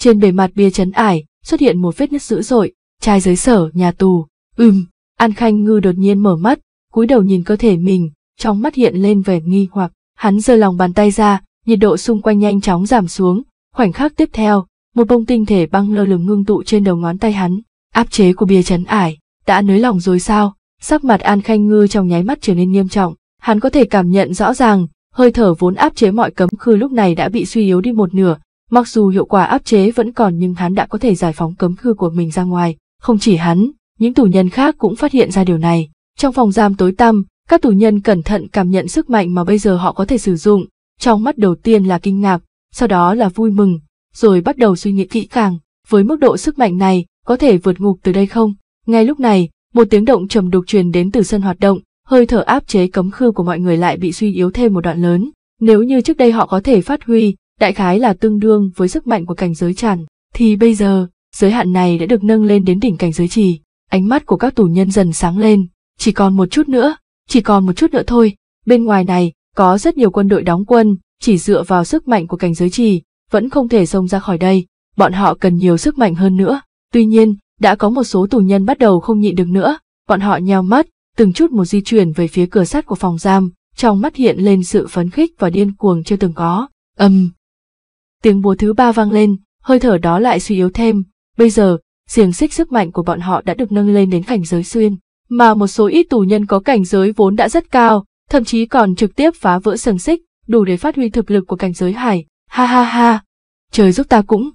Trên bề mặt bia chấn ải, xuất hiện một vết nứt dữ dội, trai giới sở, nhà tù, ừm, An Khanh Ngư đột nhiên mở mắt, cúi đầu nhìn cơ thể mình, trong mắt hiện lên vẻ nghi hoặc, hắn giơ lòng bàn tay ra, nhiệt độ xung quanh nhanh chóng giảm xuống, khoảnh khắc tiếp theo, một bông tinh thể băng lơ lửng ngưng tụ trên đầu ngón tay hắn, áp chế của bia chấn ải, đã nới lỏng rồi sao, sắc mặt An Khanh Ngư trong nháy mắt trở nên nghiêm trọng, hắn có thể cảm nhận rõ ràng, hơi thở vốn áp chế mọi cấm khư lúc này đã bị suy yếu đi một nửa, Mặc dù hiệu quả áp chế vẫn còn nhưng hắn đã có thể giải phóng cấm khư của mình ra ngoài, không chỉ hắn, những tù nhân khác cũng phát hiện ra điều này. Trong phòng giam tối tăm, các tù nhân cẩn thận cảm nhận sức mạnh mà bây giờ họ có thể sử dụng, trong mắt đầu tiên là kinh ngạc, sau đó là vui mừng, rồi bắt đầu suy nghĩ kỹ càng, với mức độ sức mạnh này, có thể vượt ngục từ đây không? Ngay lúc này, một tiếng động trầm đục truyền đến từ sân hoạt động, hơi thở áp chế cấm khư của mọi người lại bị suy yếu thêm một đoạn lớn. Nếu như trước đây họ có thể phát huy đại khái là tương đương với sức mạnh của cảnh giới tràn, thì bây giờ, giới hạn này đã được nâng lên đến đỉnh cảnh giới trì, ánh mắt của các tù nhân dần sáng lên, chỉ còn một chút nữa, chỉ còn một chút nữa thôi, bên ngoài này, có rất nhiều quân đội đóng quân, chỉ dựa vào sức mạnh của cảnh giới trì, vẫn không thể xông ra khỏi đây, bọn họ cần nhiều sức mạnh hơn nữa, tuy nhiên, đã có một số tù nhân bắt đầu không nhịn được nữa, bọn họ nheo mắt, từng chút một di chuyển về phía cửa sắt của phòng giam, trong mắt hiện lên sự phấn khích và điên cuồng chưa từng có. ầm! um, Tiếng búa thứ ba vang lên, hơi thở đó lại suy yếu thêm, bây giờ, xiềng xích sức mạnh của bọn họ đã được nâng lên đến cảnh giới xuyên, mà một số ít tù nhân có cảnh giới vốn đã rất cao, thậm chí còn trực tiếp phá vỡ xiềng xích, đủ để phát huy thực lực của cảnh giới hải. Ha ha ha, trời giúp ta cũng.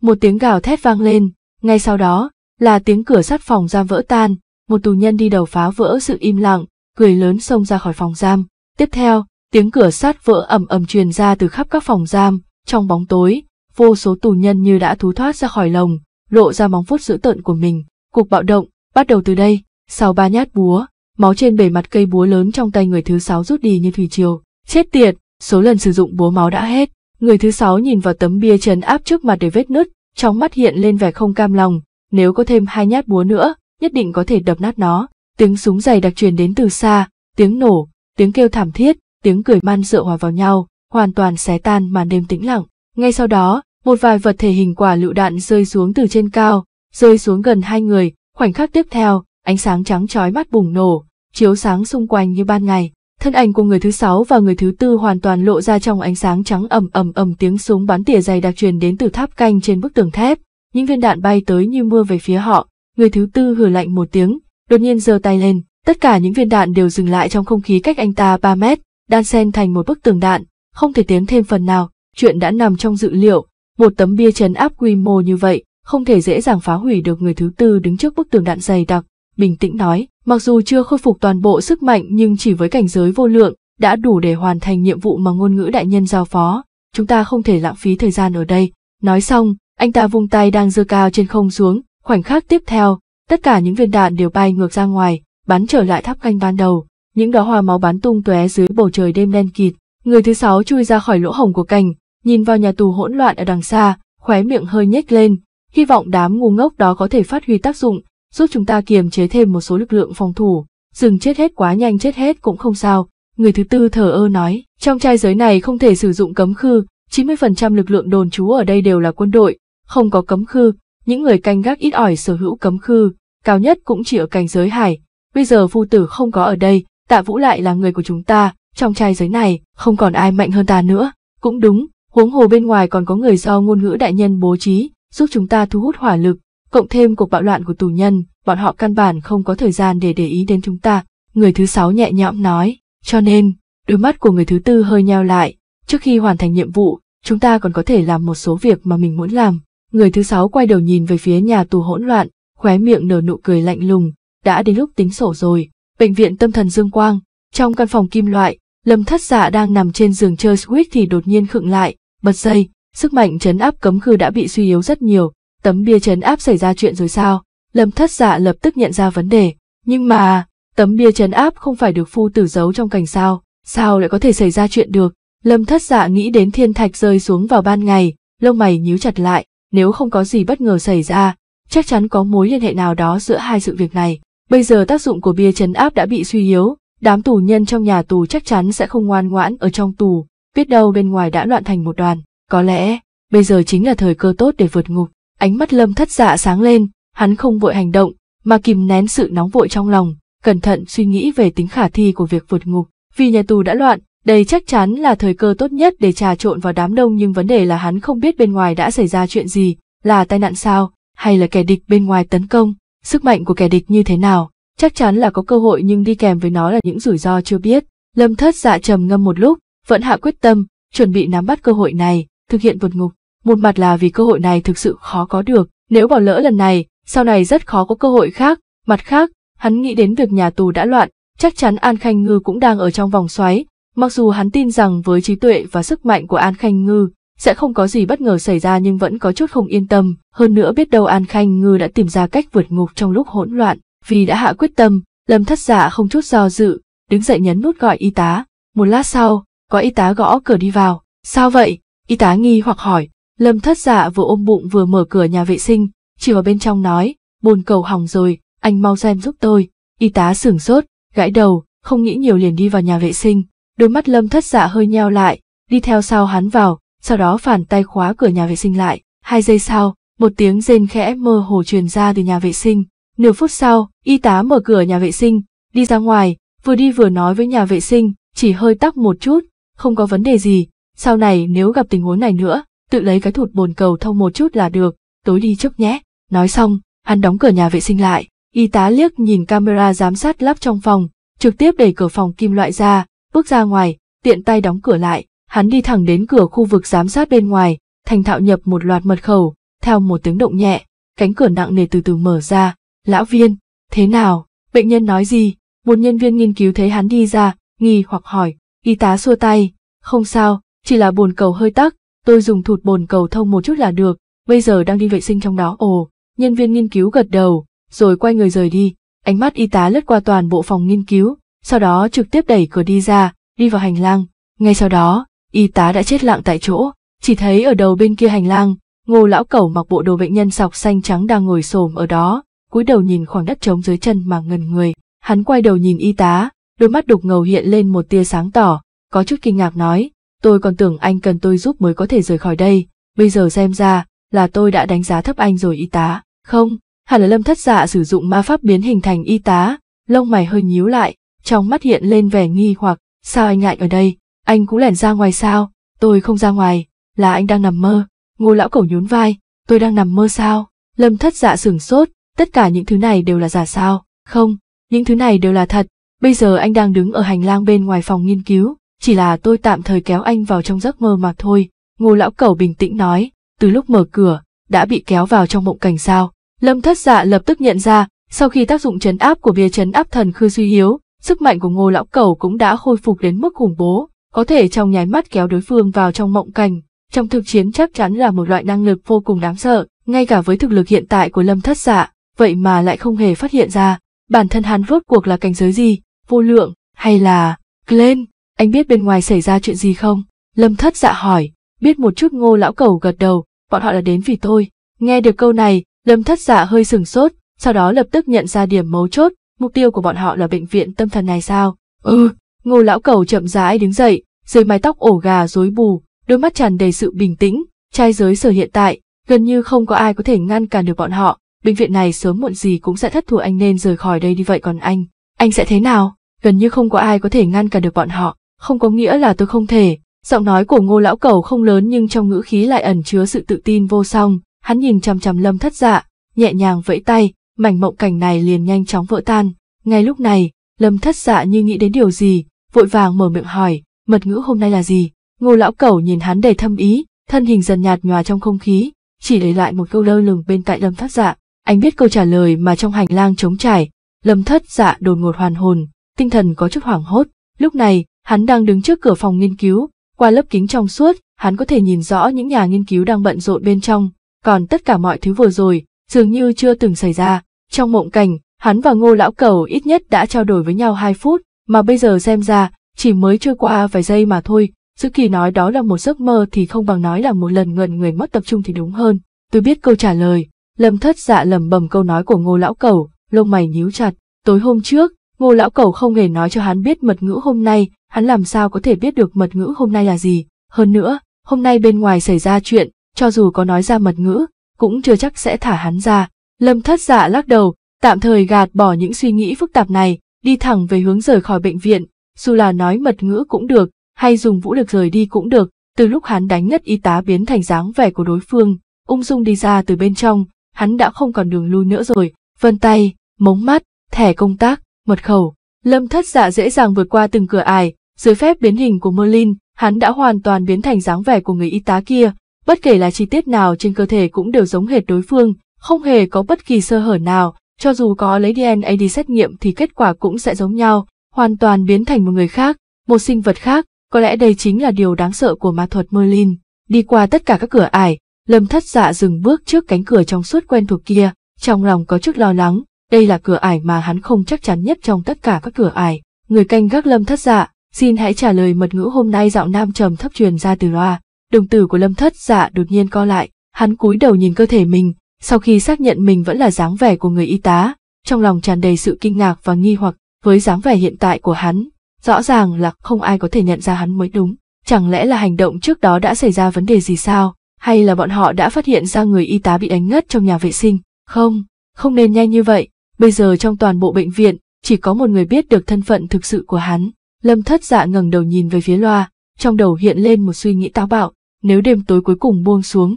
Một tiếng gào thét vang lên, ngay sau đó, là tiếng cửa sắt phòng giam vỡ tan, một tù nhân đi đầu phá vỡ sự im lặng, cười lớn xông ra khỏi phòng giam. Tiếp theo, tiếng cửa sắt vỡ ầm ầm truyền ra từ khắp các phòng giam, trong bóng tối, vô số tù nhân như đã thú thoát ra khỏi lồng, lộ ra móng vuốt dữ tợn của mình. Cuộc bạo động, bắt đầu từ đây, sau ba nhát búa, máu trên bề mặt cây búa lớn trong tay người thứ sáu rút đi như thủy triều. Chết tiệt, số lần sử dụng búa máu đã hết. Người thứ sáu nhìn vào tấm bia chấn áp trước mặt để vết nứt, trong mắt hiện lên vẻ không cam lòng, nếu có thêm hai nhát búa nữa, nhất định có thể đập nát nó. Tiếng súng dày đặc truyền đến từ xa, tiếng nổ, tiếng kêu thảm thiết, tiếng cười man dựa hòa vào nhau, hoàn toàn xé tan màn đêm tĩnh lặng. Ngay sau đó, một vài vật thể hình quả lựu đạn rơi xuống từ trên cao, rơi xuống gần hai người, khoảnh khắc tiếp theo, ánh sáng trắng chói mắt bùng nổ, chiếu sáng xung quanh như ban ngày. Thân ảnh của người thứ sáu và người thứ tư hoàn toàn lộ ra trong ánh sáng trắng ầm ầm ầm tiếng súng bắn tỉa dày đặc truyền đến từ tháp canh trên bức tường thép. Những viên đạn bay tới như mưa về phía họ. Người thứ tư hừ lạnh một tiếng, đột nhiên giơ tay lên. Tất cả những viên đạn đều dừng lại trong không khí cách anh ta 3 mét, đan xen thành một bức tường đạn không thể tiến thêm phần nào, chuyện đã nằm trong dự liệu, một tấm bia chấn áp quy mô như vậy, không thể dễ dàng phá hủy được người thứ tư đứng trước bức tường đạn dày đặc, bình tĩnh nói, mặc dù chưa khôi phục toàn bộ sức mạnh nhưng chỉ với cảnh giới vô lượng, đã đủ để hoàn thành nhiệm vụ mà ngôn ngữ đại nhân giao phó, chúng ta không thể lãng phí thời gian ở đây. Nói xong, anh ta vung tay đang dơ cao trên không xuống, khoảnh khắc tiếp theo, tất cả những viên đạn đều bay ngược ra ngoài, bắn trở lại tháp canh ban đầu, những đóa hoa máu bắn tung tóe dưới bầu trời đêm đen kịt, Người thứ sáu chui ra khỏi lỗ hổng của cành, nhìn vào nhà tù hỗn loạn ở đằng xa, khóe miệng hơi nhếch lên, hy vọng đám ngu ngốc đó có thể phát huy tác dụng, giúp chúng ta kiềm chế thêm một số lực lượng phòng thủ, dừng chết hết quá nhanh chết hết cũng không sao. Người thứ tư thở ơ nói, trong trai giới này không thể sử dụng cấm khư, 90% lực lượng đồn trú ở đây đều là quân đội, không có cấm khư, những người canh gác ít ỏi sở hữu cấm khư, cao nhất cũng chỉ ở cành giới hải. Bây giờ phu tử không có ở đây, tạ vũ lại là người của chúng ta, trong trai giới này, không còn ai mạnh hơn ta nữa. Cũng đúng, huống hồ bên ngoài còn có người do ngôn ngữ đại nhân bố trí, giúp chúng ta thu hút hỏa lực, cộng thêm cuộc bạo loạn của tù nhân, bọn họ căn bản không có thời gian để để ý đến chúng ta. Người thứ sáu nhẹ nhõm nói, cho nên, đôi mắt của người thứ tư hơi nheo lại, trước khi hoàn thành nhiệm vụ, chúng ta còn có thể làm một số việc mà mình muốn làm. Người thứ sáu quay đầu nhìn về phía nhà tù hỗn loạn, khóe miệng nở nụ cười lạnh lùng, đã đến lúc tính sổ rồi. Bệnh viện tâm thần Dương Quang, trong căn phòng kim loại, Lâm thất dạ đang nằm trên giường chơi Switch thì đột nhiên khựng lại, bật dây, sức mạnh chấn áp cấm khư đã bị suy yếu rất nhiều, tấm bia chấn áp xảy ra chuyện rồi sao? Lâm thất dạ lập tức nhận ra vấn đề, nhưng mà, tấm bia chấn áp không phải được phu tử giấu trong cành sao, sao lại có thể xảy ra chuyện được? Lâm thất dạ nghĩ đến thiên thạch rơi xuống vào ban ngày, lông mày nhíu chặt lại, nếu không có gì bất ngờ xảy ra, chắc chắn có mối liên hệ nào đó giữa hai sự việc này. Bây giờ tác dụng của bia chấn áp đã bị suy yếu, Đám tù nhân trong nhà tù chắc chắn sẽ không ngoan ngoãn ở trong tù, biết đâu bên ngoài đã loạn thành một đoàn. Có lẽ, bây giờ chính là thời cơ tốt để vượt ngục. Ánh mắt lâm thất dạ sáng lên, hắn không vội hành động, mà kìm nén sự nóng vội trong lòng, cẩn thận suy nghĩ về tính khả thi của việc vượt ngục. Vì nhà tù đã loạn, đây chắc chắn là thời cơ tốt nhất để trà trộn vào đám đông nhưng vấn đề là hắn không biết bên ngoài đã xảy ra chuyện gì, là tai nạn sao, hay là kẻ địch bên ngoài tấn công, sức mạnh của kẻ địch như thế nào, chắc chắn là có cơ hội nhưng đi kèm với nó là những rủi ro chưa biết. Lâm thất dạ trầm ngâm một lúc, vẫn hạ quyết tâm, chuẩn bị nắm bắt cơ hội này, thực hiện vượt ngục. Một mặt là vì cơ hội này thực sự khó có được, nếu bỏ lỡ lần này, sau này rất khó có cơ hội khác. Mặt khác, hắn nghĩ đến việc nhà tù đã loạn, chắc chắn An Khanh Ngư cũng đang ở trong vòng xoáy. Mặc dù hắn tin rằng với trí tuệ và sức mạnh của An Khanh Ngư, sẽ không có gì bất ngờ xảy ra nhưng vẫn có chút không yên tâm, hơn nữa biết đâu An Khanh Ngư đã tìm ra cách vượt ngục trong lúc hỗn loạn, vì đã hạ quyết tâm, Lâm thất giả dạ không chút do dự, đứng dậy nhấn nút gọi y tá. Một lát sau, có y tá gõ cửa đi vào. Sao vậy? Y tá nghi hoặc hỏi. Lâm thất giả dạ vừa ôm bụng vừa mở cửa nhà vệ sinh, chỉ vào bên trong nói, bồn cầu hỏng rồi, anh mau xem giúp tôi. Y tá sửng sốt, gãi đầu, không nghĩ nhiều liền đi vào nhà vệ sinh. Đôi mắt lâm thất dạ hơi nheo lại, đi theo sau hắn vào, sau đó phản tay khóa cửa nhà vệ sinh lại. Hai giây sau, một tiếng rên khẽ mơ hồ truyền ra từ nhà vệ sinh, Nửa phút sau, y tá mở cửa nhà vệ sinh, đi ra ngoài, vừa đi vừa nói với nhà vệ sinh, chỉ hơi tắc một chút, không có vấn đề gì, sau này nếu gặp tình huống này nữa, tự lấy cái thụt bồn cầu thông một chút là được, tối đi trước nhé. Nói xong, hắn đóng cửa nhà vệ sinh lại, y tá liếc nhìn camera giám sát lắp trong phòng, trực tiếp đẩy cửa phòng kim loại ra, bước ra ngoài, tiện tay đóng cửa lại, hắn đi thẳng đến cửa khu vực giám sát bên ngoài, thành thạo nhập một loạt mật khẩu, theo một tiếng động nhẹ, cánh cửa nặng nề từ từ mở ra, Lão viên, thế nào? Bệnh nhân nói gì? Một nhân viên nghiên cứu thấy hắn đi ra, nghi hoặc hỏi. Y tá xua tay. Không sao, chỉ là bồn cầu hơi tắc, tôi dùng thụt bồn cầu thông một chút là được, bây giờ đang đi vệ sinh trong đó. Ồ, nhân viên nghiên cứu gật đầu, rồi quay người rời đi. Ánh mắt y tá lướt qua toàn bộ phòng nghiên cứu, sau đó trực tiếp đẩy cửa đi ra, đi vào hành lang. Ngay sau đó, y tá đã chết lặng tại chỗ, chỉ thấy ở đầu bên kia hành lang, ngô lão cẩu mặc bộ đồ bệnh nhân sọc xanh trắng đang ngồi xổm ở đó, cúi đầu nhìn khoảng đất trống dưới chân mà ngần người hắn quay đầu nhìn y tá đôi mắt đục ngầu hiện lên một tia sáng tỏ có chút kinh ngạc nói tôi còn tưởng anh cần tôi giúp mới có thể rời khỏi đây bây giờ xem ra là tôi đã đánh giá thấp anh rồi y tá không hẳn là lâm thất dạ sử dụng ma pháp biến hình thành y tá lông mày hơi nhíu lại trong mắt hiện lên vẻ nghi hoặc sao anh lại ở đây anh cũng lẻn ra ngoài sao tôi không ra ngoài là anh đang nằm mơ ngô lão cổ nhún vai tôi đang nằm mơ sao lâm thất dạ sửng sốt tất cả những thứ này đều là giả sao? Không, những thứ này đều là thật. Bây giờ anh đang đứng ở hành lang bên ngoài phòng nghiên cứu, chỉ là tôi tạm thời kéo anh vào trong giấc mơ mà thôi. Ngô lão cẩu bình tĩnh nói, từ lúc mở cửa, đã bị kéo vào trong mộng cảnh sao. Lâm thất dạ lập tức nhận ra, sau khi tác dụng chấn áp của bia chấn áp thần khư suy yếu, sức mạnh của ngô lão cẩu cũng đã khôi phục đến mức khủng bố, có thể trong nháy mắt kéo đối phương vào trong mộng cảnh. Trong thực chiến chắc chắn là một loại năng lực vô cùng đáng sợ, ngay cả với thực lực hiện tại của lâm thất dạ, vậy mà lại không hề phát hiện ra, bản thân hắn rốt cuộc là cảnh giới gì, vô lượng, hay là... Glenn, anh biết bên ngoài xảy ra chuyện gì không? Lâm thất dạ hỏi, biết một chút ngô lão cầu gật đầu, bọn họ là đến vì tôi. Nghe được câu này, lâm thất dạ hơi sừng sốt, sau đó lập tức nhận ra điểm mấu chốt, mục tiêu của bọn họ là bệnh viện tâm thần này sao? Ừ, ngô lão cầu chậm rãi đứng dậy, dưới mái tóc ổ gà rối bù, đôi mắt tràn đầy sự bình tĩnh, trai giới sở hiện tại, gần như không có ai có thể ngăn cản được bọn họ, bệnh viện này sớm muộn gì cũng sẽ thất thủ anh nên rời khỏi đây đi vậy còn anh, anh sẽ thế nào? Gần như không có ai có thể ngăn cản được bọn họ, không có nghĩa là tôi không thể. Giọng nói của ngô lão cầu không lớn nhưng trong ngữ khí lại ẩn chứa sự tự tin vô song, hắn nhìn chằm chằm lâm thất dạ, nhẹ nhàng vẫy tay, mảnh mộng cảnh này liền nhanh chóng vỡ tan. Ngay lúc này, lâm thất dạ như nghĩ đến điều gì, vội vàng mở miệng hỏi, mật ngữ hôm nay là gì? Ngô lão cẩu nhìn hắn đầy thâm ý, thân hình dần nhạt nhòa trong không khí, chỉ để lại một câu lơ lửng bên cạnh lâm thất dạ. Anh biết câu trả lời mà trong hành lang trống trải, lâm thất dạ đột ngột hoàn hồn, tinh thần có chút hoảng hốt. Lúc này, hắn đang đứng trước cửa phòng nghiên cứu, qua lớp kính trong suốt, hắn có thể nhìn rõ những nhà nghiên cứu đang bận rộn bên trong, còn tất cả mọi thứ vừa rồi, dường như chưa từng xảy ra. Trong mộng cảnh, hắn và ngô lão cầu ít nhất đã trao đổi với nhau hai phút, mà bây giờ xem ra, chỉ mới trôi qua vài giây mà thôi. Dư kỳ nói đó là một giấc mơ thì không bằng nói là một lần ngần người mất tập trung thì đúng hơn. Tôi biết câu trả lời, Lâm thất dạ lầm bầm câu nói của ngô lão Cầu, lông mày nhíu chặt. Tối hôm trước, ngô lão Cầu không hề nói cho hắn biết mật ngữ hôm nay, hắn làm sao có thể biết được mật ngữ hôm nay là gì. Hơn nữa, hôm nay bên ngoài xảy ra chuyện, cho dù có nói ra mật ngữ, cũng chưa chắc sẽ thả hắn ra. Lâm thất dạ lắc đầu, tạm thời gạt bỏ những suy nghĩ phức tạp này, đi thẳng về hướng rời khỏi bệnh viện, dù là nói mật ngữ cũng được, hay dùng vũ lực rời đi cũng được, từ lúc hắn đánh nhất y tá biến thành dáng vẻ của đối phương, ung dung đi ra từ bên trong, hắn đã không còn đường lui nữa rồi, vân tay, mống mắt, thẻ công tác, mật khẩu. Lâm thất dạ dễ dàng vượt qua từng cửa ải, dưới phép biến hình của Merlin, hắn đã hoàn toàn biến thành dáng vẻ của người y tá kia, bất kể là chi tiết nào trên cơ thể cũng đều giống hệt đối phương, không hề có bất kỳ sơ hở nào, cho dù có lấy DNA đi xét nghiệm thì kết quả cũng sẽ giống nhau, hoàn toàn biến thành một người khác, một sinh vật khác, có lẽ đây chính là điều đáng sợ của ma thuật Merlin. Đi qua tất cả các cửa ải, Lâm thất dạ dừng bước trước cánh cửa trong suốt quen thuộc kia, trong lòng có chút lo lắng, đây là cửa ải mà hắn không chắc chắn nhất trong tất cả các cửa ải. Người canh gác lâm thất dạ, xin hãy trả lời mật ngữ hôm nay dạo nam trầm thấp truyền ra từ loa. Đồng tử của lâm thất dạ đột nhiên co lại, hắn cúi đầu nhìn cơ thể mình, sau khi xác nhận mình vẫn là dáng vẻ của người y tá, trong lòng tràn đầy sự kinh ngạc và nghi hoặc với dáng vẻ hiện tại của hắn, rõ ràng là không ai có thể nhận ra hắn mới đúng. Chẳng lẽ là hành động trước đó đã xảy ra vấn đề gì sao? hay là bọn họ đã phát hiện ra người y tá bị đánh ngất trong nhà vệ sinh? Không, không nên nhanh như vậy, bây giờ trong toàn bộ bệnh viện, chỉ có một người biết được thân phận thực sự của hắn. Lâm thất dạ ngẩng đầu nhìn về phía loa, trong đầu hiện lên một suy nghĩ táo bạo, nếu đêm tối cuối cùng buông xuống.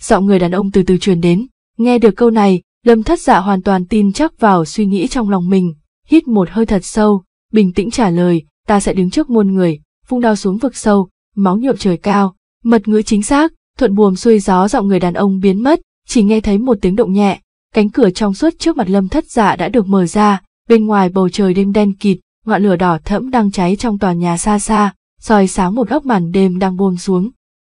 Giọng người đàn ông từ từ truyền đến, nghe được câu này, lâm thất dạ hoàn toàn tin chắc vào suy nghĩ trong lòng mình, hít một hơi thật sâu, bình tĩnh trả lời, ta sẽ đứng trước muôn người, vung đao xuống vực sâu, máu nhuộm trời cao, mật ngữ chính xác, thuận buồm xuôi gió giọng người đàn ông biến mất, chỉ nghe thấy một tiếng động nhẹ, cánh cửa trong suốt trước mặt lâm thất dạ đã được mở ra, bên ngoài bầu trời đêm đen kịt, ngọn lửa đỏ thẫm đang cháy trong tòa nhà xa xa, soi sáng một góc màn đêm đang buông xuống.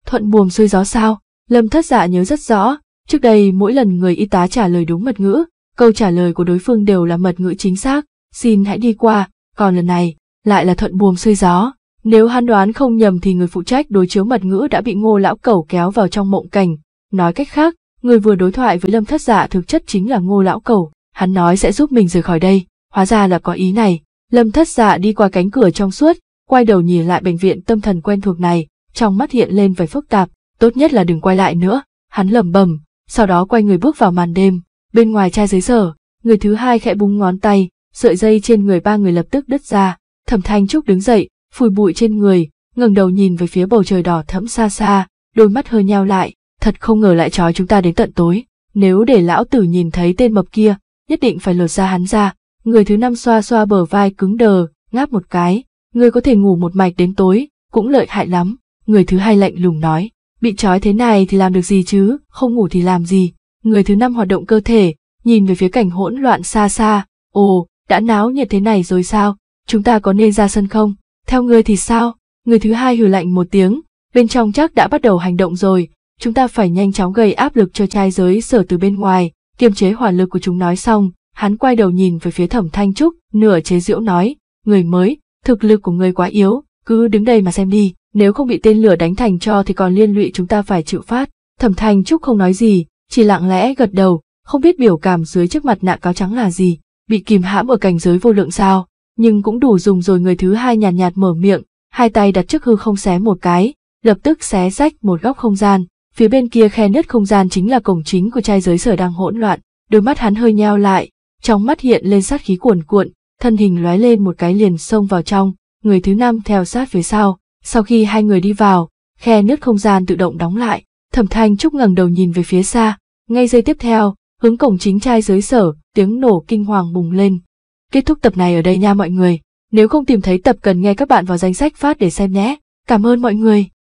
Thuận buồm xuôi gió sao, lâm thất dạ nhớ rất rõ, trước đây mỗi lần người y tá trả lời đúng mật ngữ, câu trả lời của đối phương đều là mật ngữ chính xác, xin hãy đi qua, còn lần này, lại là thuận buồm xuôi gió. Nếu hắn đoán không nhầm thì người phụ trách đối chiếu mật ngữ đã bị ngô lão cẩu kéo vào trong mộng cảnh. Nói cách khác, người vừa đối thoại với lâm thất giả dạ thực chất chính là ngô lão cẩu, hắn nói sẽ giúp mình rời khỏi đây, hóa ra là có ý này. Lâm thất giả dạ đi qua cánh cửa trong suốt, quay đầu nhìn lại bệnh viện tâm thần quen thuộc này, trong mắt hiện lên vẻ phức tạp, tốt nhất là đừng quay lại nữa, hắn lẩm bẩm, sau đó quay người bước vào màn đêm, bên ngoài chai giấy sở, người thứ hai khẽ búng ngón tay, sợi dây trên người ba người lập tức đứt ra, thẩm thanh trúc đứng dậy, phủi bụi trên người, ngẩng đầu nhìn về phía bầu trời đỏ thẫm xa xa, đôi mắt hơi nheo lại, thật không ngờ lại trói chúng ta đến tận tối. Nếu để lão tử nhìn thấy tên mập kia, nhất định phải lột ra hắn ra. Người thứ năm xoa xoa bờ vai cứng đờ, ngáp một cái, người có thể ngủ một mạch đến tối, cũng lợi hại lắm. Người thứ hai lạnh lùng nói, bị trói thế này thì làm được gì chứ, không ngủ thì làm gì. Người thứ năm hoạt động cơ thể, nhìn về phía cảnh hỗn loạn xa xa, ồ, đã náo nhiệt thế này rồi sao, chúng ta có nên ra sân không? Theo ngươi thì sao? Người thứ hai hừ lạnh một tiếng, bên trong chắc đã bắt đầu hành động rồi, chúng ta phải nhanh chóng gây áp lực cho trai giới sở từ bên ngoài, kiềm chế hỏa lực của chúng nói xong, hắn quay đầu nhìn về phía thẩm thanh trúc, nửa chế diễu nói, người mới, thực lực của ngươi quá yếu, cứ đứng đây mà xem đi, nếu không bị tên lửa đánh thành cho thì còn liên lụy chúng ta phải chịu phát. Thẩm thanh trúc không nói gì, chỉ lặng lẽ gật đầu, không biết biểu cảm dưới trước mặt nạ cáo trắng là gì, bị kìm hãm ở cảnh giới vô lượng sao nhưng cũng đủ dùng rồi người thứ hai nhàn nhạt, nhạt mở miệng, hai tay đặt trước hư không xé một cái, lập tức xé rách một góc không gian, phía bên kia khe nứt không gian chính là cổng chính của trai giới sở đang hỗn loạn, đôi mắt hắn hơi nheo lại, trong mắt hiện lên sát khí cuồn cuộn, thân hình lóe lên một cái liền xông vào trong, người thứ năm theo sát phía sau, sau khi hai người đi vào, khe nứt không gian tự động đóng lại, thẩm thanh trúc ngẩng đầu nhìn về phía xa, ngay giây tiếp theo, hướng cổng chính trai giới sở, tiếng nổ kinh hoàng bùng lên, Kết thúc tập này ở đây nha mọi người. Nếu không tìm thấy tập cần nghe các bạn vào danh sách phát để xem nhé. Cảm ơn mọi người.